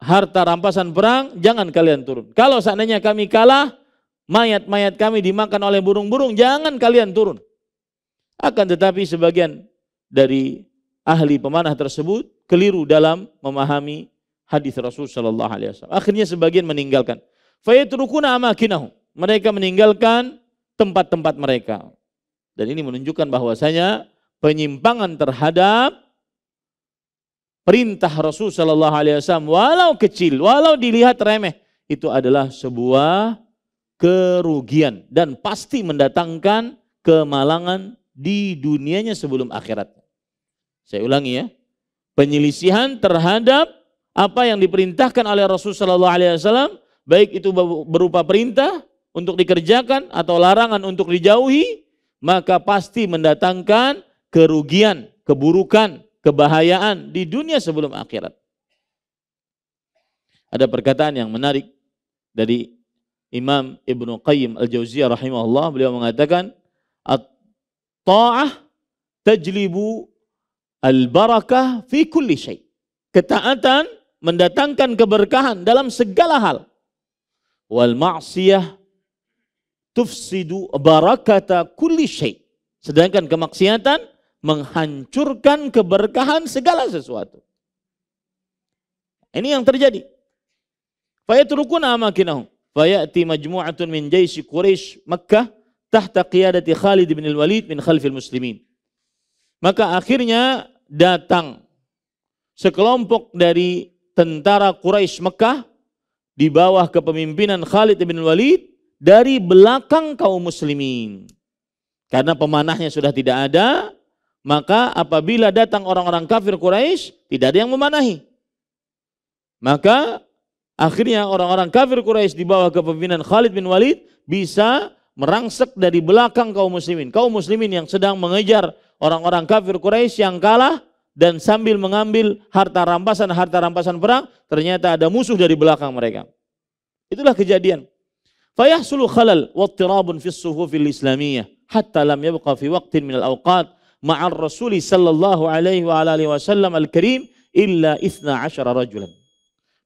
harta rampasan perang, jangan kalian turun. Kalau seandainya kami kalah, mayat-mayat kami dimakan oleh burung-burung, jangan kalian turun. Akan tetapi sebagian dari ahli pemanah tersebut keliru dalam memahami hadis Rasul Shallallahu Alaihi Wasallam. Akhirnya sebagian meninggalkan. Fayatrukuna amakinahum mereka meninggalkan tempat-tempat mereka. Dan ini menunjukkan bahwasanya penyimpangan terhadap perintah Rasul Shallallahu Alaihi Wasallam, walau kecil, walau dilihat remeh, itu adalah sebuah kerugian dan pasti mendatangkan kemalangan di dunianya sebelum akhirat. Saya ulangi ya, penyelisihan terhadap apa yang diperintahkan oleh Rasul Shallallahu Alaihi Wasallam, baik itu berupa perintah untuk dikerjakan atau larangan untuk dijauhi, maka pasti mendatangkan kerugian, keburukan, kebahayaan di dunia sebelum akhirat. Ada perkataan yang menarik dari Imam Ibnu Qayyim Al-Jauziyah rahimahullah, beliau mengatakan at-ta'ah tajlibu al-barakah fi kulli syai. Ketaatan mendatangkan keberkahan dalam segala hal. Wal ma'siyah tufsidu barakata kulli syai. Sedangkan kemaksiatan menghancurkan keberkahan segala sesuatu. Ini yang terjadi. Fayatrukuna amakinahum. Fayati majmu'atun min jaisi Quraisy Makkah tahta qiyadati Khalid bin Al-Walid min khalfil muslimin. Maka akhirnya datang sekelompok dari tentara Quraisy Mekah di bawah kepemimpinan Khalid bin walid dari belakang kaum muslimin. Karena pemanahnya sudah tidak ada, maka apabila datang orang-orang kafir Quraisy, tidak ada yang memanahi. Maka akhirnya orang-orang kafir Quraisy di bawah kepemimpinan Khalid bin Walid bisa merangsek dari belakang kaum muslimin. Kaum muslimin yang sedang mengejar orang-orang kafir Quraisy yang kalah dan sambil mengambil harta rampasan harta rampasan perang, ternyata ada musuh dari belakang mereka. Itulah kejadian. Fayahsulu khalal wa في fis suhufil islamiyah hatta lam yabqa fi waqtin minal awqat ma'ar rasuli sallallahu alaihi wa alihi وسلم al-karim illa isna asyara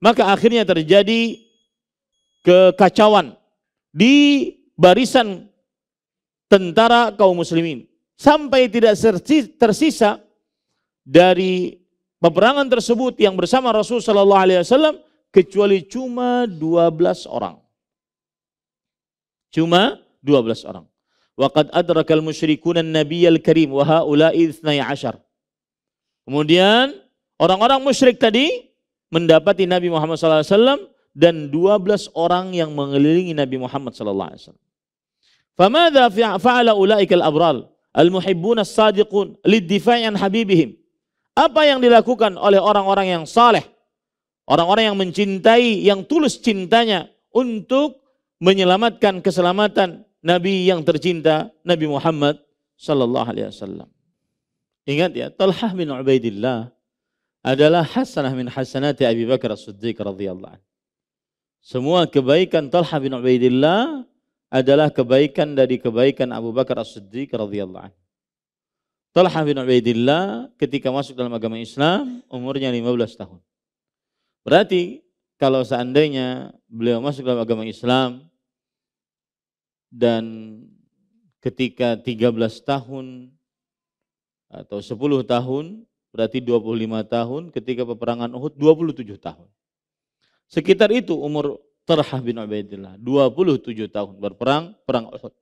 Maka akhirnya terjadi kekacauan di barisan tentara kaum muslimin sampai tidak tersisa dari peperangan tersebut yang bersama Rasul sallallahu alaihi wasallam kecuali cuma 12 orang. Cuma 12 orang. Waqad adrakal musyrikuna nabiyal karim wa haula'i 12. Kemudian orang-orang musyrik tadi mendapati Nabi Muhammad SAW dan 12 orang yang mengelilingi Nabi Muhammad SAW. Famadha fa'ala ula'ikal abral al muhibbuna as-sadiqun lid an habibihim. Apa yang dilakukan oleh orang-orang yang saleh, orang-orang yang mencintai, yang tulus cintanya untuk menyelamatkan keselamatan Nabi yang tercinta Nabi Muhammad sallallahu alaihi wasallam. Ingat ya, Talhah bin Ubaidillah adalah hasanah min hasanati Abi Bakar As-Siddiq radhiyallahu anhu. Semua kebaikan Talha bin Ubaidillah adalah kebaikan dari kebaikan Abu Bakar As-Siddiq radhiyallahu anhu. Talha bin Ubaidillah ketika masuk dalam agama Islam umurnya 15 tahun. Berarti kalau seandainya beliau masuk dalam agama Islam dan ketika 13 tahun atau 10 tahun berarti 25 tahun ketika peperangan Uhud 27 tahun. Sekitar itu umur Tarhah bin Ubaidillah 27 tahun berperang perang Uhud.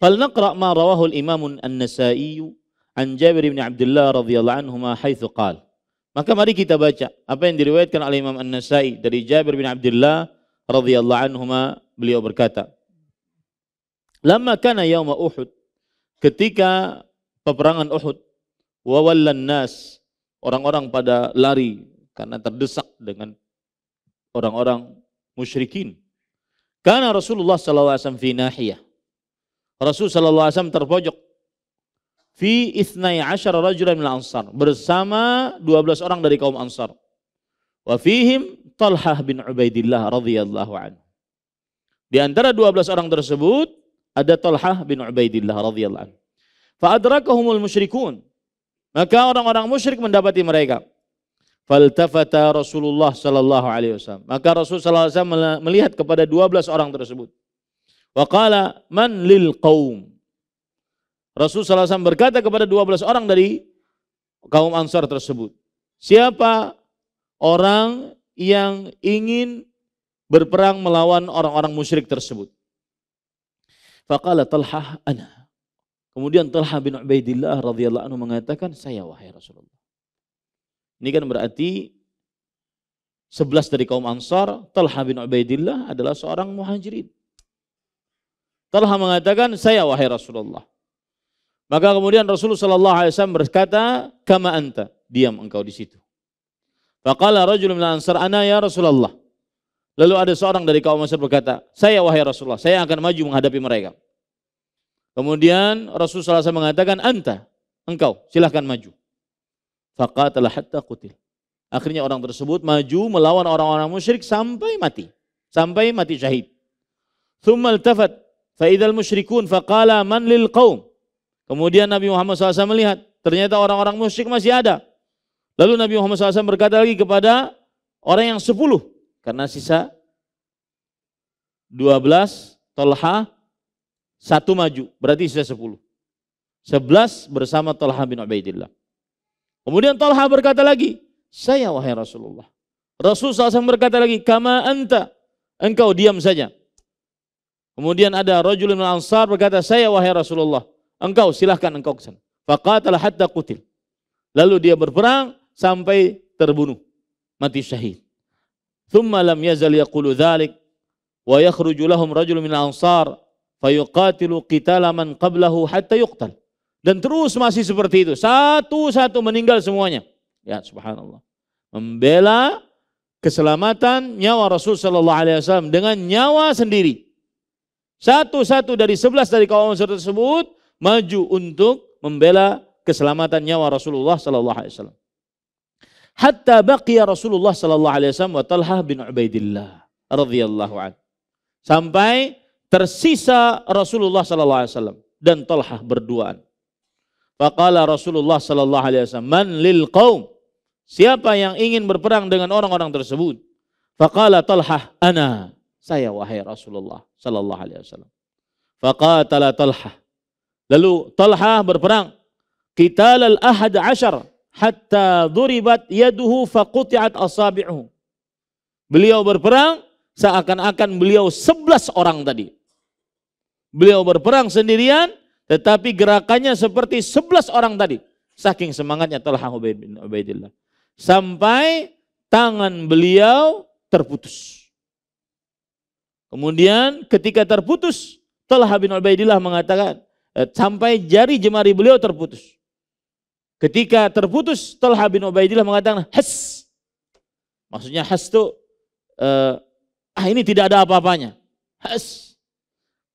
Falnaqra ma rawahu al-Imam An-Nasa'i an Jabir bin Abdullah radhiyallahu anhu ma haitsu qala maka mari kita baca apa yang diriwayatkan oleh Imam An-Nasai dari Jabir bin Abdullah radhiyallahu anhuma beliau berkata Lama kana yauma Uhud ketika peperangan Uhud wa nas orang-orang pada lari karena terdesak dengan orang-orang musyrikin karena Rasulullah sallallahu alaihi wasallam fi nahiyah Rasul sallallahu alaihi wasallam terpojok fi ithnai ashar rajulan min ansar bersama 12 orang dari kaum ansar wa fihim Talhah bin Ubaidillah radhiyallahu anhu di antara 12 orang tersebut ada Talhah bin Ubaidillah radhiyallahu anhu fa adrakahumul musyrikun maka orang-orang musyrik mendapati mereka faltafata Rasulullah sallallahu alaihi wasallam maka Rasul sallallahu alaihi wasallam melihat kepada 12 orang tersebut wa qala man lil qaum Rasulullah SAW berkata kepada 12 orang dari kaum Ansar tersebut, siapa orang yang ingin berperang melawan orang-orang musyrik tersebut? Faqala Talha ana. Kemudian telah bin Ubaidillah radhiyallahu anhu mengatakan, saya wahai Rasulullah. Ini kan berarti sebelas dari kaum Ansar, Talha bin Ubaidillah adalah seorang muhajirin. Talha mengatakan, saya wahai Rasulullah. Maka kemudian Rasulullah sallallahu alaihi wasallam berkata, "Kama anta?" Diam engkau di situ. Faqala rajulun min ansar, "Ana ya Rasulullah." Lalu ada seorang dari kaum Ansar berkata, "Saya wahai Rasulullah, saya akan maju menghadapi mereka." Kemudian Rasulullah SAW mengatakan, "Anta, engkau, silahkan maju." Faqatala hatta kutil. Akhirnya orang tersebut maju melawan orang-orang musyrik sampai mati, sampai mati syahid. Thumma iltafat, fa idzal musyrikun faqala man lil qaum? Kemudian Nabi Muhammad SAW melihat, ternyata orang-orang musyrik masih ada. Lalu Nabi Muhammad SAW berkata lagi kepada orang yang sepuluh, karena sisa dua belas, Tolha, satu maju, berarti sisa sepuluh. Sebelas bersama Tolha bin Ubaidillah. Kemudian Tolha berkata lagi, saya wahai Rasulullah. Rasul SAW berkata lagi, kama anta, engkau diam saja. Kemudian ada rajulun ansar berkata, saya wahai Rasulullah. Engkau silahkan engkau ke sana. Faqatala hatta kutil. Lalu dia berperang sampai terbunuh. Mati syahid. Thumma lam yazal yaqulu dhalik. Wa yakhruju lahum rajul min ansar. Fayuqatilu qitala man qablahu hatta yuqtal. Dan terus masih seperti itu. Satu-satu meninggal semuanya. Ya subhanallah. Membela keselamatan nyawa Rasul Shallallahu Alaihi Wasallam dengan nyawa sendiri. Satu-satu dari sebelas dari kaum ansar tersebut maju untuk membela keselamatan nyawa Rasulullah sallallahu alaihi wasallam. Hatta baqiya Rasulullah sallallahu alaihi wasallam wa Talha bin Ubaidillah radhiyallahu an. Sampai tersisa Rasulullah sallallahu alaihi wasallam dan Talha berduaan. Faqala Rasulullah sallallahu alaihi wasallam, "Man lil qaum?" Siapa yang ingin berperang dengan orang-orang tersebut? Faqala Talha, "Ana." Saya wahai Rasulullah sallallahu alaihi wasallam. Faqatala Talha Lalu Talha berperang. lal ahad ashar hatta duribat yaduhu fakutiat asabi'uhu. Beliau berperang seakan-akan beliau sebelas orang tadi. Beliau berperang sendirian tetapi gerakannya seperti sebelas orang tadi. Saking semangatnya Talha bin Ubaidillah. Sampai tangan beliau terputus. Kemudian ketika terputus, Talha bin Ubaidillah mengatakan, Eh, sampai jari jemari beliau terputus. Ketika terputus, Talha bin Ubaidillah mengatakan, has. Maksudnya Hes itu, uh, eh, ah ini tidak ada apa-apanya. Has.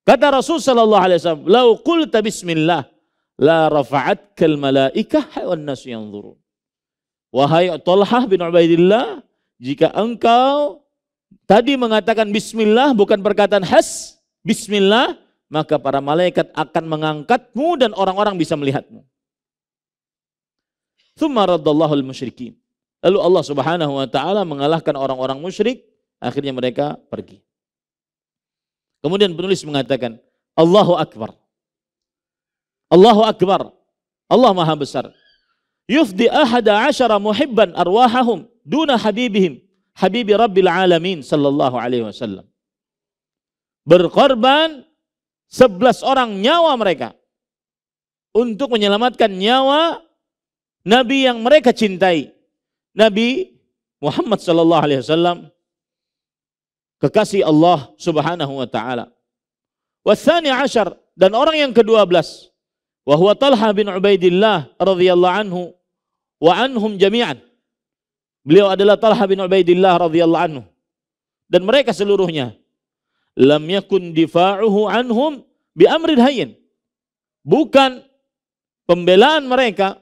Kata Rasul Sallallahu Alaihi Wasallam, lau qulta bismillah, la rafa'at kal malaikah wan nasu yanzurun. Wahai Talha bin Ubaidillah, jika engkau tadi mengatakan bismillah bukan perkataan has, bismillah, maka para malaikat akan mengangkatmu dan orang-orang bisa melihatmu. Thumma al-musyrikin. Lalu Allah Subhanahu wa taala mengalahkan orang-orang musyrik, akhirnya mereka pergi. Kemudian penulis mengatakan, Allahu akbar. Allahu akbar. Allah Maha Besar. Yufdi ahada asyara muhibban arwahahum duna habibihim. Habibi Rabbil Alamin sallallahu alaihi wasallam. Berkorban 11 orang nyawa mereka untuk menyelamatkan nyawa nabi yang mereka cintai, Nabi Muhammad sallallahu alaihi wasallam kekasih Allah Subhanahu wa taala. Wasani ashar dan orang yang ke-12 wahwa Talha bin Ubaidillah radhiyallahu anhu wa anhum jami'an. Beliau adalah Talha bin Ubaidillah radhiyallahu anhu dan mereka seluruhnya lam yakun difa'uhu anhum bi amrin hayyin. Bukan pembelaan mereka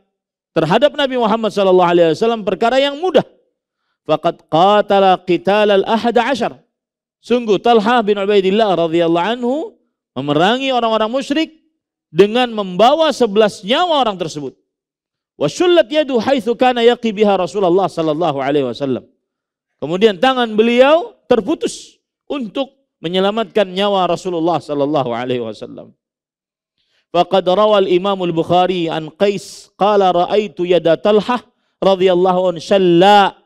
terhadap Nabi Muhammad sallallahu alaihi wasallam perkara yang mudah. Faqad qatala qital al-ahad ashar. Sungguh Talha bin Ubaidillah radhiyallahu anhu memerangi orang-orang musyrik dengan membawa sebelas nyawa orang tersebut. Wasullat yadu haitsu kana yaqi biha Rasulullah sallallahu alaihi wasallam. Kemudian tangan beliau terputus untuk menyelamatkan nyawa Rasulullah sallallahu alaihi wasallam. Faqad rawal Imam Al-Bukhari an Qais qala ra'aitu yada Talha radhiyallahu an shalla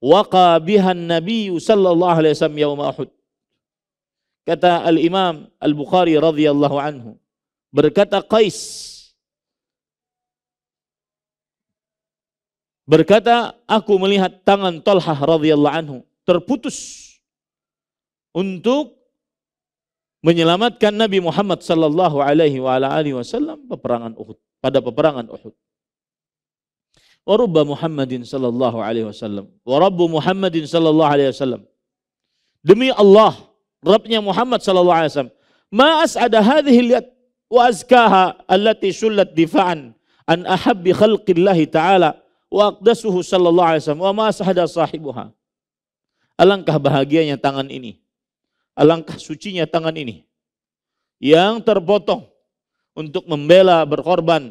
waqa biha an nabi sallallahu alaihi wasallam yaum Uhud. Kata Al-Imam Al-Bukhari radhiyallahu anhu berkata Qais berkata aku melihat tangan Talha radhiyallahu anhu terputus untuk menyelamatkan Nabi Muhammad sallallahu alaihi wasallam peperangan Uhud pada peperangan Uhud. Wa Muhammadin sallallahu alaihi wasallam wa Muhammadin sallallahu alaihi wasallam. Demi Allah, Rabbnya Muhammad sallallahu alaihi wasallam, ma as'ada hadhihi al-yad wa azkaha allati sullat difa'an an ahabbi khalqillah ta'ala wa aqdasuhu sallallahu alaihi wasallam wa ma as'ada sahibuha. Alangkah bahagianya tangan ini Alangkah sucinya tangan ini yang terpotong untuk membela berkorban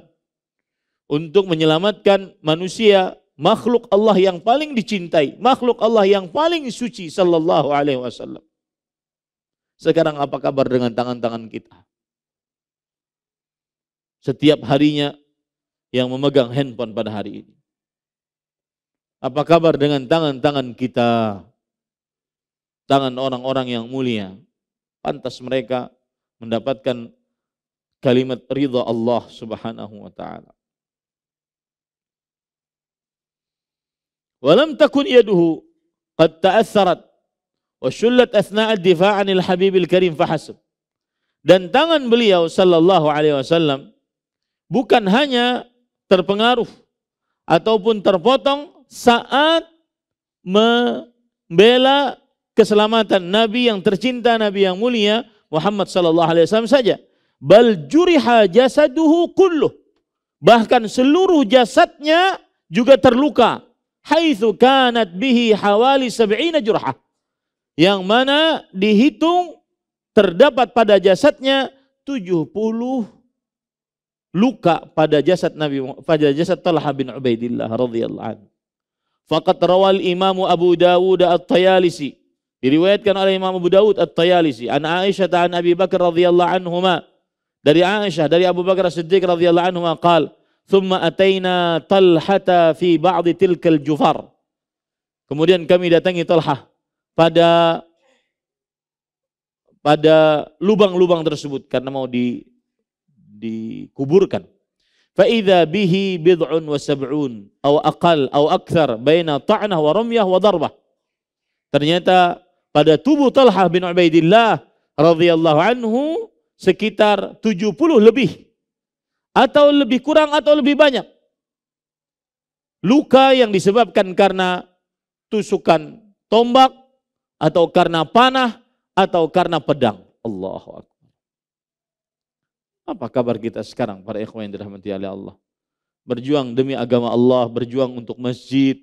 untuk menyelamatkan manusia makhluk Allah yang paling dicintai, makhluk Allah yang paling suci sallallahu alaihi wasallam. Sekarang apa kabar dengan tangan-tangan kita? Setiap harinya yang memegang handphone pada hari ini. Apa kabar dengan tangan-tangan kita tangan orang-orang yang mulia. Pantas mereka mendapatkan kalimat ridha Allah Subhanahu wa taala. Walam takun yaduhu qad ta'assarat wa shullat asna'a ad-difa' 'anil habibil karim fahasib. Dan tangan beliau sallallahu alaihi wasallam bukan hanya terpengaruh ataupun terpotong saat membela keselamatan Nabi yang tercinta, Nabi yang mulia Muhammad sallallahu alaihi wasallam saja. Bal juriha jasaduhu kullu. Bahkan seluruh jasadnya juga terluka. Haitsu kanat bihi hawali sab'ina jurha. Yang mana dihitung terdapat pada jasadnya 70 luka pada jasad Nabi pada jasad Talha bin Ubaidillah radhiyallahu anhu. Faqat rawal Imam Abu Dawud at-Tayalisi Diriwayatkan oleh Imam Abu Dawud At-Tayalisi, an Aisyah an Abi Bakar radhiyallahu anhuma. Dari Aisyah, dari Abu Bakar Siddiq radhiyallahu anhuma qala, thumma ataina Talhata fi ba'd tilkal jufar." Kemudian kami datangi Talhah pada pada lubang-lubang tersebut karena mau di dikuburkan. Fa'idha bihi bid'un wa sab'un aw aqal aw akthar baina ta'nah wa rumyah wa darbah. Ternyata pada tubuh Talha bin Ubaidillah radhiyallahu anhu sekitar 70 lebih atau lebih kurang atau lebih banyak. Luka yang disebabkan karena tusukan tombak atau karena panah atau karena pedang. Allahu Akbar. Apa kabar kita sekarang para ikhwan yang dirahmati oleh Allah? Berjuang demi agama Allah, berjuang untuk masjid,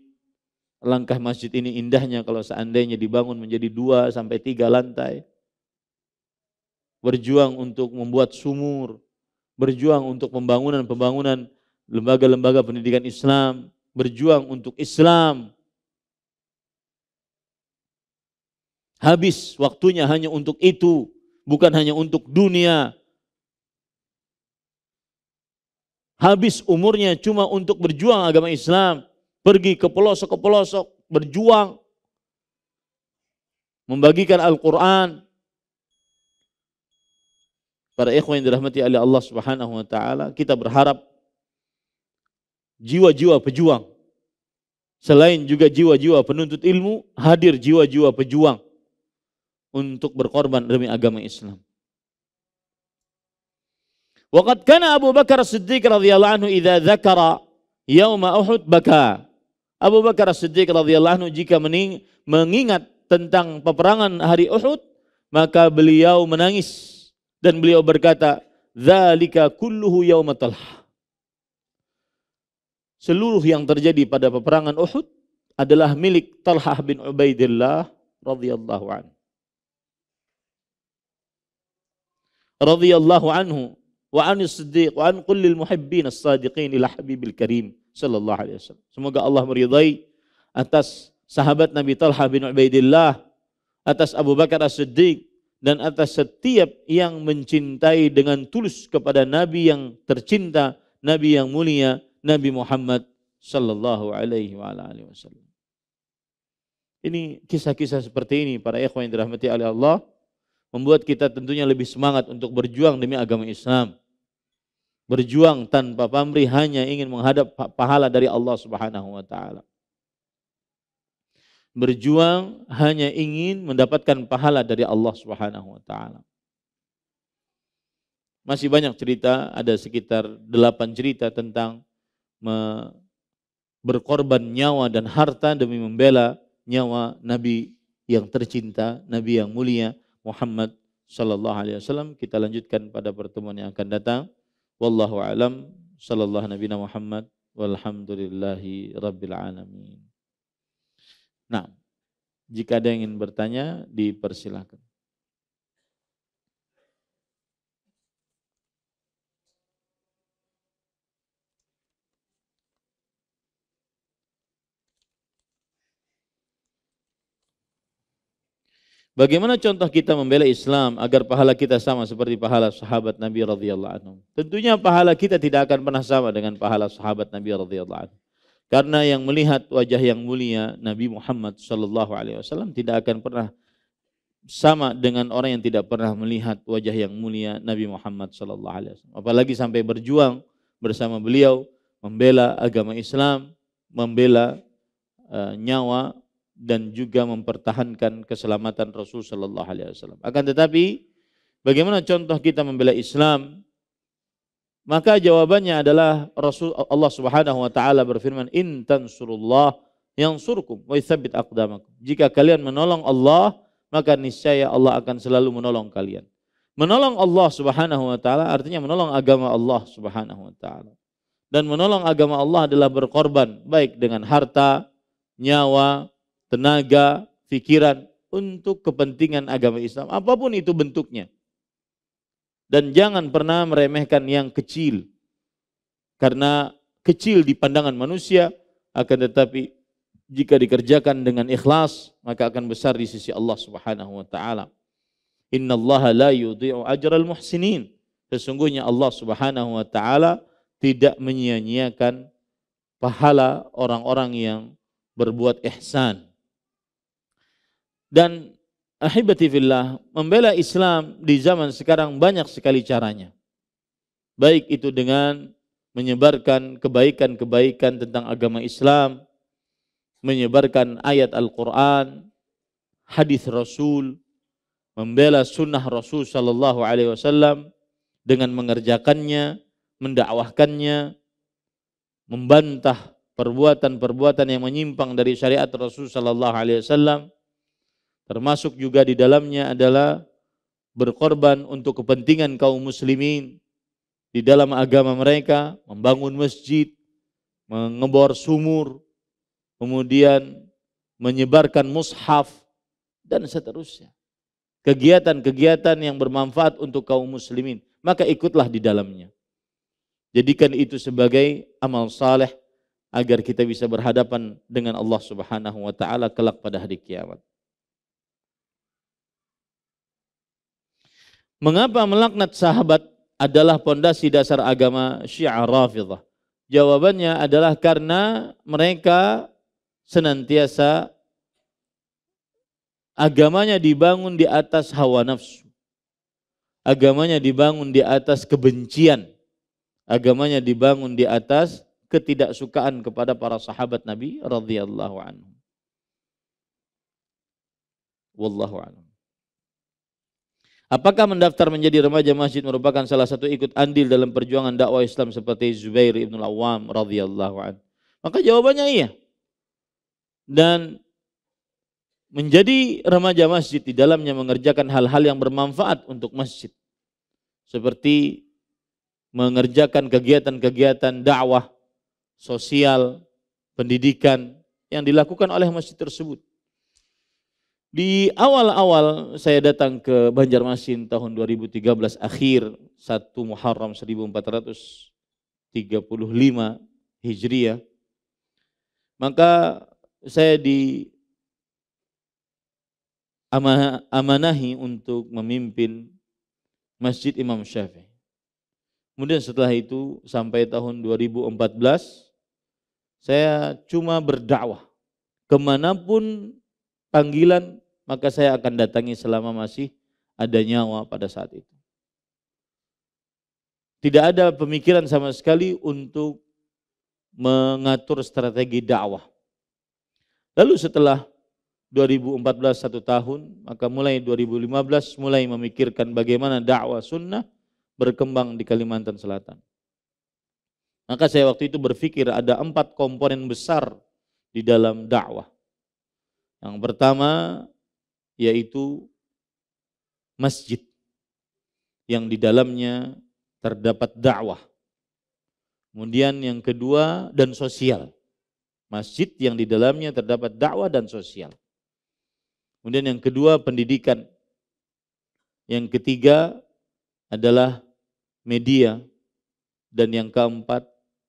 Langkah masjid ini indahnya kalau seandainya dibangun menjadi dua sampai tiga lantai. Berjuang untuk membuat sumur, berjuang untuk pembangunan-pembangunan lembaga-lembaga pendidikan Islam, berjuang untuk Islam. Habis waktunya hanya untuk itu, bukan hanya untuk dunia. Habis umurnya cuma untuk berjuang agama Islam, pergi ke pelosok ke pelosok berjuang membagikan Al-Qur'an para ikhwan yang dirahmati oleh Allah Subhanahu wa taala kita berharap jiwa-jiwa pejuang selain juga jiwa-jiwa penuntut ilmu hadir jiwa-jiwa pejuang untuk berkorban demi agama Islam Waqad kana Abu Bakar Siddiq radhiyallahu anhu idza dzakara yauma Uhud baka Abu Bakar Siddiq radhiyallahu anhu jika mengingat tentang peperangan hari Uhud, maka beliau menangis dan beliau berkata, "Dzalika kulluhu yauma Talha." Seluruh yang terjadi pada peperangan Uhud adalah milik Talha bin Ubaidillah radhiyallahu anhu. radhiyallahu anhu wa anis siddiq wa an kullil muhibbin as-sadiqin ila habibil karim Alaihi Wasallam. Semoga Allah meridai atas sahabat Nabi Talha bin Ubaidillah, atas Abu Bakar As-Siddiq, dan atas setiap yang mencintai dengan tulus kepada Nabi yang tercinta, Nabi yang mulia, Nabi Muhammad Sallallahu Alaihi Wasallam. Ini kisah-kisah seperti ini para ikhwan yang dirahmati oleh Allah membuat kita tentunya lebih semangat untuk berjuang demi agama Islam berjuang tanpa pamrih hanya ingin menghadap pahala dari Allah Subhanahu wa taala. Berjuang hanya ingin mendapatkan pahala dari Allah Subhanahu wa taala. Masih banyak cerita, ada sekitar delapan cerita tentang berkorban nyawa dan harta demi membela nyawa Nabi yang tercinta, Nabi yang mulia Muhammad sallallahu alaihi wasallam. Kita lanjutkan pada pertemuan yang akan datang. Wallahu alam sallallahu Nabi Muhammad walhamdulillahi rabbil alamin. Nah, jika ada yang ingin bertanya dipersilakan. Bagaimana contoh kita membela Islam agar pahala kita sama seperti pahala sahabat Nabi radhiyallahu anhu? Tentunya pahala kita tidak akan pernah sama dengan pahala sahabat Nabi radhiyallahu anhu. Karena yang melihat wajah yang mulia Nabi Muhammad saw Alaihi Wasallam tidak akan pernah sama dengan orang yang tidak pernah melihat wajah yang mulia Nabi Muhammad saw. Alaihi Wasallam. Apalagi sampai berjuang bersama beliau membela agama Islam, membela uh, nyawa dan juga mempertahankan keselamatan Rasul sallallahu Alaihi Wasallam. Akan tetapi, bagaimana contoh kita membela Islam? Maka jawabannya adalah Rasul Allah Subhanahu Wa Taala berfirman, Intan surullah yang surkum wa isabit Jika kalian menolong Allah, maka niscaya Allah akan selalu menolong kalian. Menolong Allah Subhanahu Wa Taala artinya menolong agama Allah Subhanahu Wa Taala. Dan menolong agama Allah adalah berkorban, baik dengan harta, nyawa, tenaga, pikiran untuk kepentingan agama Islam, apapun itu bentuknya. Dan jangan pernah meremehkan yang kecil. Karena kecil di pandangan manusia, akan tetapi jika dikerjakan dengan ikhlas, maka akan besar di sisi Allah Subhanahu wa taala. Inna Allah la yudhi'u ajral muhsinin. Sesungguhnya Allah Subhanahu wa taala tidak menyia-nyiakan pahala orang-orang yang berbuat ihsan. Dan ahibati fillah, membela Islam di zaman sekarang banyak sekali caranya. Baik itu dengan menyebarkan kebaikan-kebaikan tentang agama Islam, menyebarkan ayat Al-Quran, hadis Rasul, membela sunnah Rasul Shallallahu Alaihi Wasallam dengan mengerjakannya, mendakwahkannya, membantah perbuatan-perbuatan yang menyimpang dari syariat Rasul Shallallahu Alaihi Wasallam, Termasuk juga di dalamnya adalah berkorban untuk kepentingan kaum muslimin di dalam agama mereka, membangun masjid, mengebor sumur, kemudian menyebarkan mushaf dan seterusnya. Kegiatan-kegiatan yang bermanfaat untuk kaum muslimin, maka ikutlah di dalamnya. Jadikan itu sebagai amal saleh agar kita bisa berhadapan dengan Allah Subhanahu wa taala kelak pada hari kiamat. Mengapa melaknat sahabat adalah pondasi dasar agama Syiah Rafidhah? Jawabannya adalah karena mereka senantiasa agamanya dibangun di atas hawa nafsu. Agamanya dibangun di atas kebencian. Agamanya dibangun di atas ketidaksukaan kepada para sahabat Nabi radhiyallahu anhu. Wallahu a'lam. Apakah mendaftar menjadi remaja masjid merupakan salah satu ikut andil dalam perjuangan dakwah Islam seperti Zubair ibn Awam radhiyallahu an? Maka jawabannya iya. Dan menjadi remaja masjid di dalamnya mengerjakan hal-hal yang bermanfaat untuk masjid. Seperti mengerjakan kegiatan-kegiatan dakwah, sosial, pendidikan yang dilakukan oleh masjid tersebut. Di awal-awal saya datang ke Banjarmasin tahun 2013 akhir 1 Muharram 1435 Hijriah. Maka saya di amanahi untuk memimpin Masjid Imam Syafi'i. Kemudian setelah itu sampai tahun 2014 saya cuma berdakwah kemanapun panggilan, maka saya akan datangi selama masih ada nyawa pada saat itu. Tidak ada pemikiran sama sekali untuk mengatur strategi dakwah. Lalu setelah 2014 satu tahun, maka mulai 2015 mulai memikirkan bagaimana dakwah sunnah berkembang di Kalimantan Selatan. Maka saya waktu itu berpikir ada empat komponen besar di dalam dakwah. Yang pertama yaitu masjid yang di dalamnya terdapat dakwah. Kemudian yang kedua dan sosial. Masjid yang di dalamnya terdapat dakwah dan sosial. Kemudian yang kedua pendidikan. Yang ketiga adalah media dan yang keempat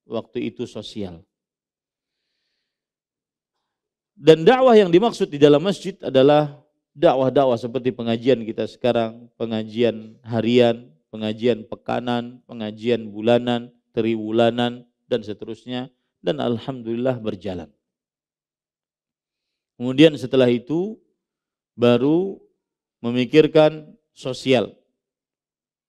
waktu itu sosial. Dan dakwah yang dimaksud di dalam masjid adalah dakwah-dakwah seperti pengajian kita sekarang, pengajian harian, pengajian pekanan, pengajian bulanan, triwulanan, dan seterusnya. Dan Alhamdulillah berjalan. Kemudian setelah itu baru memikirkan sosial.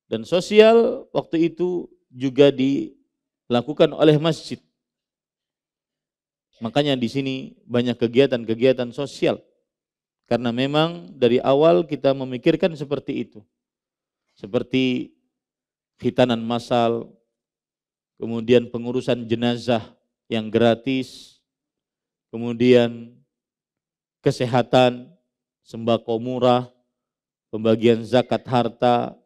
Dan sosial waktu itu juga dilakukan oleh masjid. Makanya di sini banyak kegiatan-kegiatan sosial. Karena memang dari awal kita memikirkan seperti itu. Seperti khitanan massal, kemudian pengurusan jenazah yang gratis, kemudian kesehatan, sembako murah, pembagian zakat harta,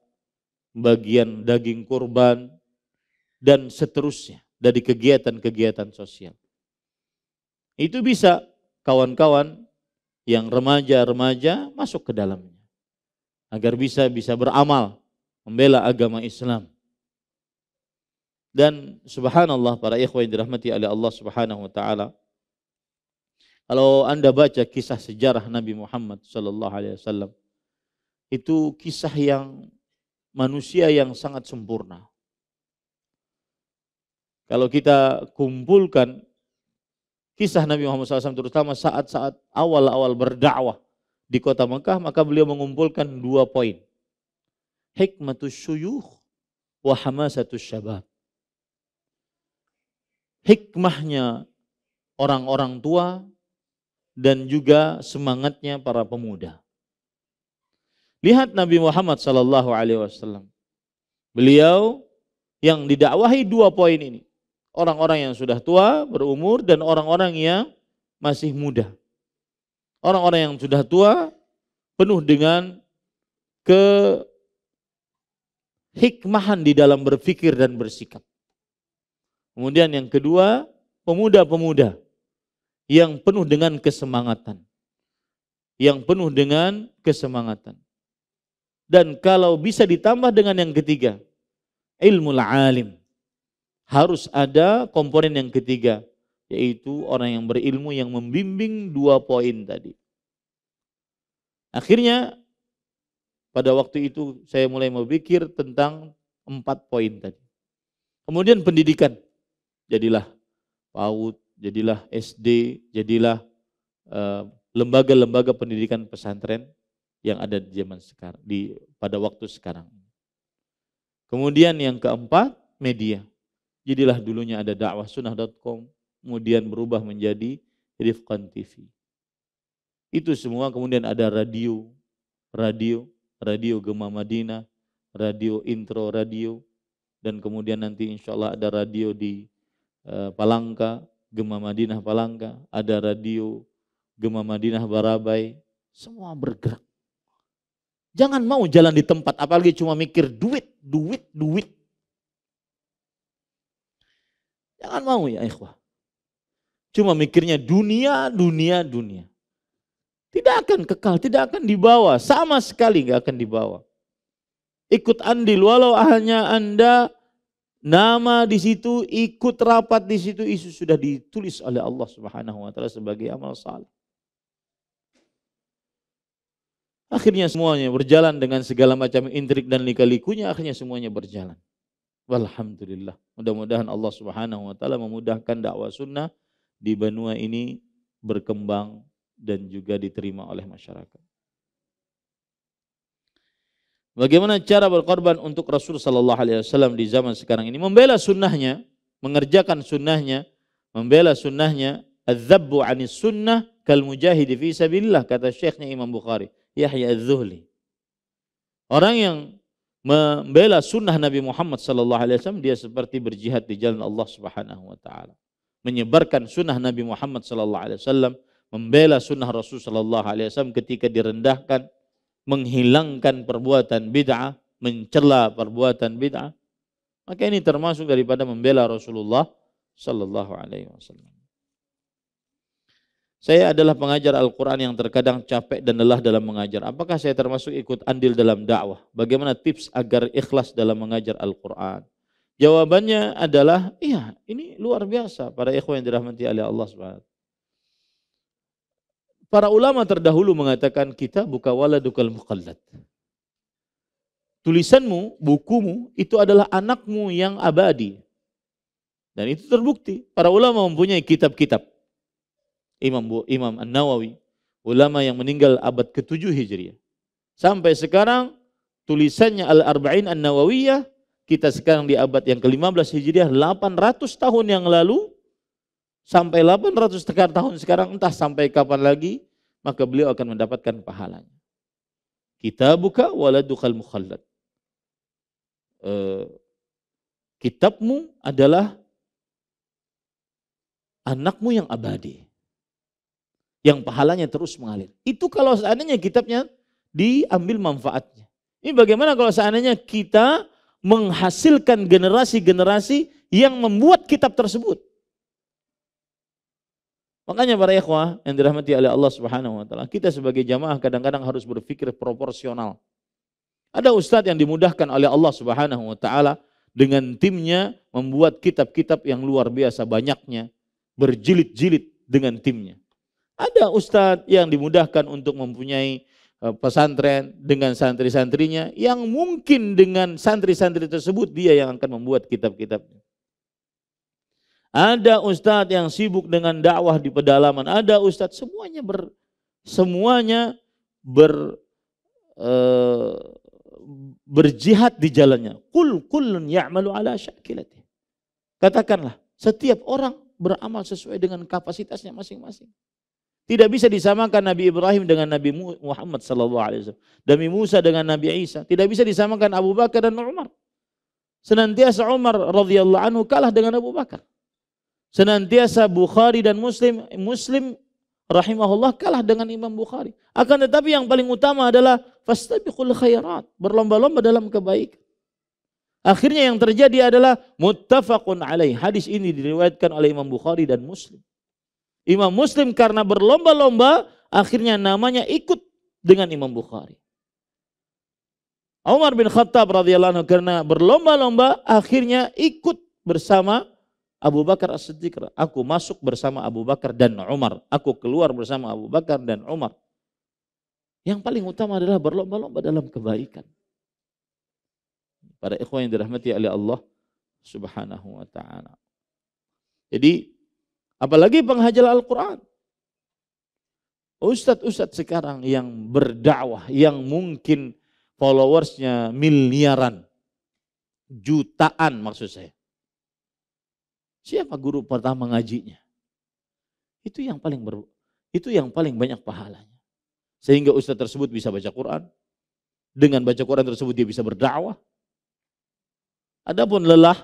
pembagian daging kurban, dan seterusnya dari kegiatan-kegiatan sosial. Itu bisa kawan-kawan yang remaja-remaja masuk ke dalamnya. Agar bisa bisa beramal membela agama Islam. Dan subhanallah para ikhwan yang dirahmati oleh Allah Subhanahu wa taala. Kalau Anda baca kisah sejarah Nabi Muhammad sallallahu alaihi wasallam, itu kisah yang manusia yang sangat sempurna. Kalau kita kumpulkan Kisah Nabi Muhammad SAW terutama saat-saat awal-awal berdakwah di kota Mekah, maka beliau mengumpulkan dua poin. Hikmatus syuyuh wa hamasatus syabab. Hikmahnya orang-orang tua dan juga semangatnya para pemuda. Lihat Nabi Muhammad SAW Beliau yang didakwahi dua poin ini orang-orang yang sudah tua, berumur, dan orang-orang yang masih muda. Orang-orang yang sudah tua penuh dengan kehikmahan di dalam berpikir dan bersikap. Kemudian yang kedua, pemuda-pemuda yang penuh dengan kesemangatan. Yang penuh dengan kesemangatan. Dan kalau bisa ditambah dengan yang ketiga, ilmu alim harus ada komponen yang ketiga, yaitu orang yang berilmu yang membimbing dua poin tadi. Akhirnya pada waktu itu saya mulai berpikir tentang empat poin tadi. Kemudian pendidikan, jadilah PAUD, jadilah SD, jadilah eh, lembaga-lembaga pendidikan pesantren yang ada di zaman sekarang, di pada waktu sekarang. Kemudian yang keempat media Jadilah dulunya ada dakwah sunnah.com, kemudian berubah menjadi Rifkan TV. Itu semua kemudian ada radio, radio, radio Gema Madinah, radio intro radio, dan kemudian nanti insya Allah ada radio di uh, Palangka, Gema Madinah Palangka, ada radio Gema Madinah Barabai, semua bergerak. Jangan mau jalan di tempat, apalagi cuma mikir duit, duit, duit. Jangan mau ya ikhwah. Cuma mikirnya dunia, dunia, dunia. Tidak akan kekal, tidak akan dibawa. Sama sekali nggak akan dibawa. Ikut andil, walau hanya Anda nama di situ, ikut rapat di situ, isu sudah ditulis oleh Allah Subhanahu wa taala sebagai amal saleh. Akhirnya semuanya berjalan dengan segala macam intrik dan lika-likunya, akhirnya semuanya berjalan. Walhamdulillah. Mudah-mudahan Allah Subhanahu wa taala memudahkan dakwah sunnah di benua ini berkembang dan juga diterima oleh masyarakat. Bagaimana cara berkorban untuk Rasul Sallallahu Alaihi Wasallam di zaman sekarang ini? Membela sunnahnya, mengerjakan sunnahnya, membela sunnahnya. Azabu anis sunnah kal mujahidi fi sabilillah kata syekhnya Imam Bukhari Yahya Az-Zuhli. Orang yang membela sunnah Nabi Muhammad sallallahu alaihi wasallam dia seperti berjihad di jalan Allah Subhanahu wa taala. Menyebarkan sunnah Nabi Muhammad sallallahu alaihi wasallam, membela sunnah Rasul sallallahu alaihi wasallam ketika direndahkan, menghilangkan perbuatan bid'ah, mencela perbuatan bid'ah. Maka ini termasuk daripada membela Rasulullah sallallahu alaihi wasallam. Saya adalah pengajar Al-Quran yang terkadang capek dan lelah dalam mengajar. Apakah saya termasuk ikut andil dalam dakwah? Bagaimana tips agar ikhlas dalam mengajar Al-Quran? Jawabannya adalah, iya ini luar biasa para ikhwan yang dirahmati oleh Allah SWT. Para ulama terdahulu mengatakan kita buka waladukal muqallad. Tulisanmu, bukumu itu adalah anakmu yang abadi. Dan itu terbukti. Para ulama mempunyai kitab-kitab Imam Imam An-Nawawi, ulama yang meninggal abad ke-7 Hijriah. Sampai sekarang tulisannya Al-Arba'in An-Nawawiyah, kita sekarang di abad yang ke-15 Hijriah 800 tahun yang lalu sampai 800 tahun sekarang entah sampai kapan lagi maka beliau akan mendapatkan pahalanya. Kita buka waladukal mukhallad. E, kitabmu adalah anakmu yang abadi yang pahalanya terus mengalir. Itu kalau seandainya kitabnya diambil manfaatnya. Ini bagaimana kalau seandainya kita menghasilkan generasi-generasi yang membuat kitab tersebut. Makanya para ikhwah yang dirahmati oleh Allah Subhanahu wa taala, kita sebagai jamaah kadang-kadang harus berpikir proporsional. Ada ustadz yang dimudahkan oleh Allah Subhanahu wa taala dengan timnya membuat kitab-kitab yang luar biasa banyaknya, berjilid-jilid dengan timnya. Ada ustadz yang dimudahkan untuk mempunyai eh, pesantren dengan santri-santrinya yang mungkin dengan santri-santri tersebut dia yang akan membuat kitab-kitabnya. Ada ustadz yang sibuk dengan dakwah di pedalaman, ada ustadz semuanya ber semuanya ber e, berjihad di jalannya. Kul ya ya'malu ala syakilati. Katakanlah, setiap orang beramal sesuai dengan kapasitasnya masing-masing. Tidak bisa disamakan Nabi Ibrahim dengan Nabi Muhammad sallallahu alaihi wasallam. Nabi Musa dengan Nabi Isa. Tidak bisa disamakan Abu Bakar dan Umar. Senantiasa Umar radhiyallahu anhu kalah dengan Abu Bakar. Senantiasa Bukhari dan Muslim Muslim rahimahullah kalah dengan Imam Bukhari. Akan tetapi yang paling utama adalah fastabiqul khairat, berlomba-lomba dalam kebaikan. Akhirnya yang terjadi adalah muttafaqun alaih. Hadis ini diriwayatkan oleh Imam Bukhari dan Muslim. Imam Muslim karena berlomba-lomba akhirnya namanya ikut dengan Imam Bukhari. Umar bin Khattab radhiyallahu anhu karena berlomba-lomba akhirnya ikut bersama Abu Bakar As-Siddiq. Aku masuk bersama Abu Bakar dan Umar. Aku keluar bersama Abu Bakar dan Umar. Yang paling utama adalah berlomba-lomba dalam kebaikan. Para ikhwan yang dirahmati oleh Allah Subhanahu wa taala. Jadi Apalagi penghajal Al-Quran. Ustadz-ustadz sekarang yang berdakwah, yang mungkin followersnya miliaran, jutaan maksud saya. Siapa guru pertama ngajinya? Itu yang paling ber, itu yang paling banyak pahalanya. Sehingga ustadz tersebut bisa baca Quran. Dengan baca Quran tersebut dia bisa berdakwah. Adapun lelah,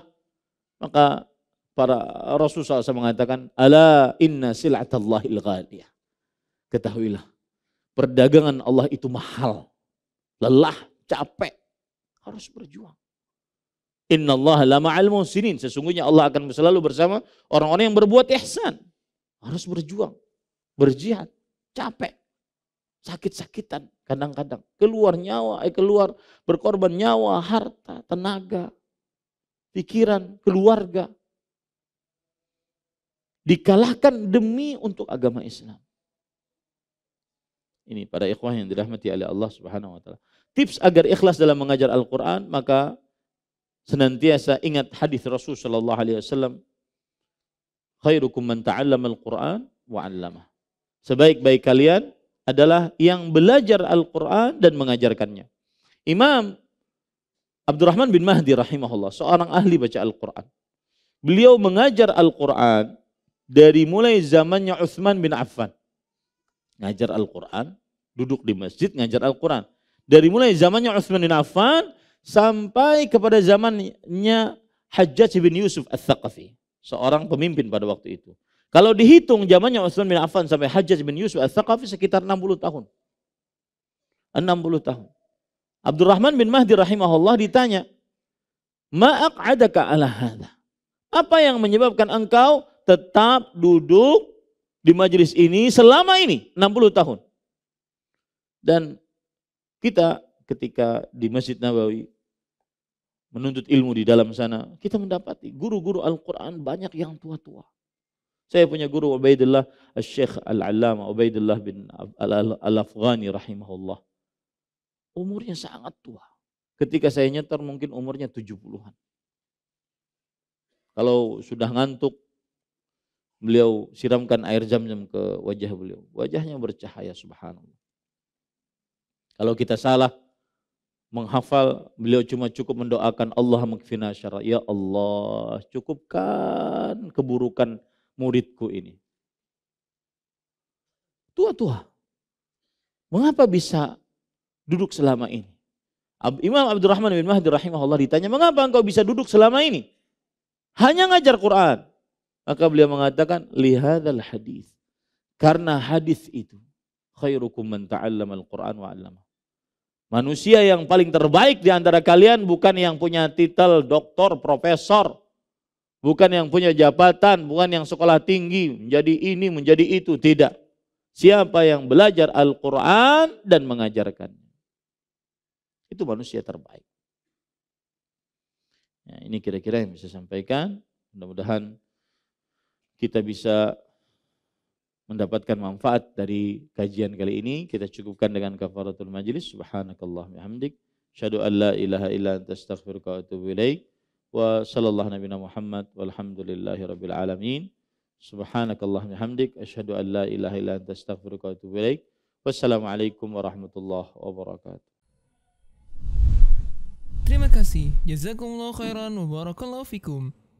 maka para Rasul SAW mengatakan, Ala inna silatallah ilghaliyah. Ketahuilah, perdagangan Allah itu mahal. Lelah, capek, harus berjuang. Inna Allah lama al muhsinin. Sesungguhnya Allah akan selalu bersama orang-orang yang berbuat ihsan. Harus berjuang, berjihad, capek, sakit-sakitan kadang-kadang. Keluar nyawa, eh, keluar berkorban nyawa, harta, tenaga, pikiran, keluarga, dikalahkan demi untuk agama Islam. Ini pada ikhwah yang dirahmati oleh Allah Subhanahu wa taala. Tips agar ikhlas dalam mengajar Al-Qur'an maka senantiasa ingat hadis Rasul sallallahu alaihi wasallam khairukum man ta'allama al-Qur'an wa 'allamah. Sebaik-baik kalian adalah yang belajar Al-Qur'an dan mengajarkannya. Imam Abdurrahman bin Mahdi rahimahullah seorang ahli baca Al-Qur'an. Beliau mengajar Al-Qur'an dari mulai zamannya Utsman bin Affan ngajar Al-Qur'an, duduk di masjid ngajar Al-Qur'an. Dari mulai zamannya Utsman bin Affan sampai kepada zamannya Hajjaj bin Yusuf Al-Thaqafi, seorang pemimpin pada waktu itu. Kalau dihitung zamannya Utsman bin Affan sampai Hajjaj bin Yusuf Al-Thaqafi sekitar 60 tahun. 60 tahun. Abdurrahman bin Mahdi rahimahullah ditanya, "Ma'aq'adaka ala hadha?" Apa yang menyebabkan engkau tetap duduk di majelis ini selama ini 60 tahun. Dan kita ketika di Masjid Nabawi menuntut ilmu di dalam sana, kita mendapati guru-guru Al-Qur'an banyak yang tua-tua. Saya punya guru Ubaidillah Syekh Al-Allamah Ubaidillah bin Al-Afghani rahimahullah. Umurnya sangat tua. Ketika saya nyetor mungkin umurnya 70-an. Kalau sudah ngantuk beliau siramkan air jam-jam ke wajah beliau. Wajahnya bercahaya subhanallah. Kalau kita salah menghafal, beliau cuma cukup mendoakan Allah makfina syara. Ya Allah, cukupkan keburukan muridku ini. Tua-tua. Mengapa bisa duduk selama ini? Imam Abdurrahman bin Mahdi rahimahullah ditanya, mengapa engkau bisa duduk selama ini? Hanya ngajar Quran maka beliau mengatakan lihatlah hadis. Karena hadis itu khairukum man ta'allamal quran wa 'allama. Manusia yang paling terbaik di antara kalian bukan yang punya titel doktor, profesor, bukan yang punya jabatan, bukan yang sekolah tinggi, menjadi ini, menjadi itu, tidak. Siapa yang belajar Al-Qur'an dan mengajarkannya Itu manusia terbaik. Ya, ini kira-kira yang bisa sampaikan. Mudah-mudahan kita bisa mendapatkan manfaat dari kajian kali ini. Kita cukupkan dengan kafaratul majlis. Subhanakallah bihamdik. Syadu an la ilaha illa anta astaghfiruka wa atubu ilaik. Wa sallallahu nabina Muhammad walhamdulillahi rabbil alamin. Subhanakallah bihamdik. Asyhadu an la ilaha illa anta astaghfiruka wa atubu ilaik. Wassalamualaikum warahmatullahi wabarakatuh. Terima kasih. Jazakumullah khairan wa barakallahu fikum.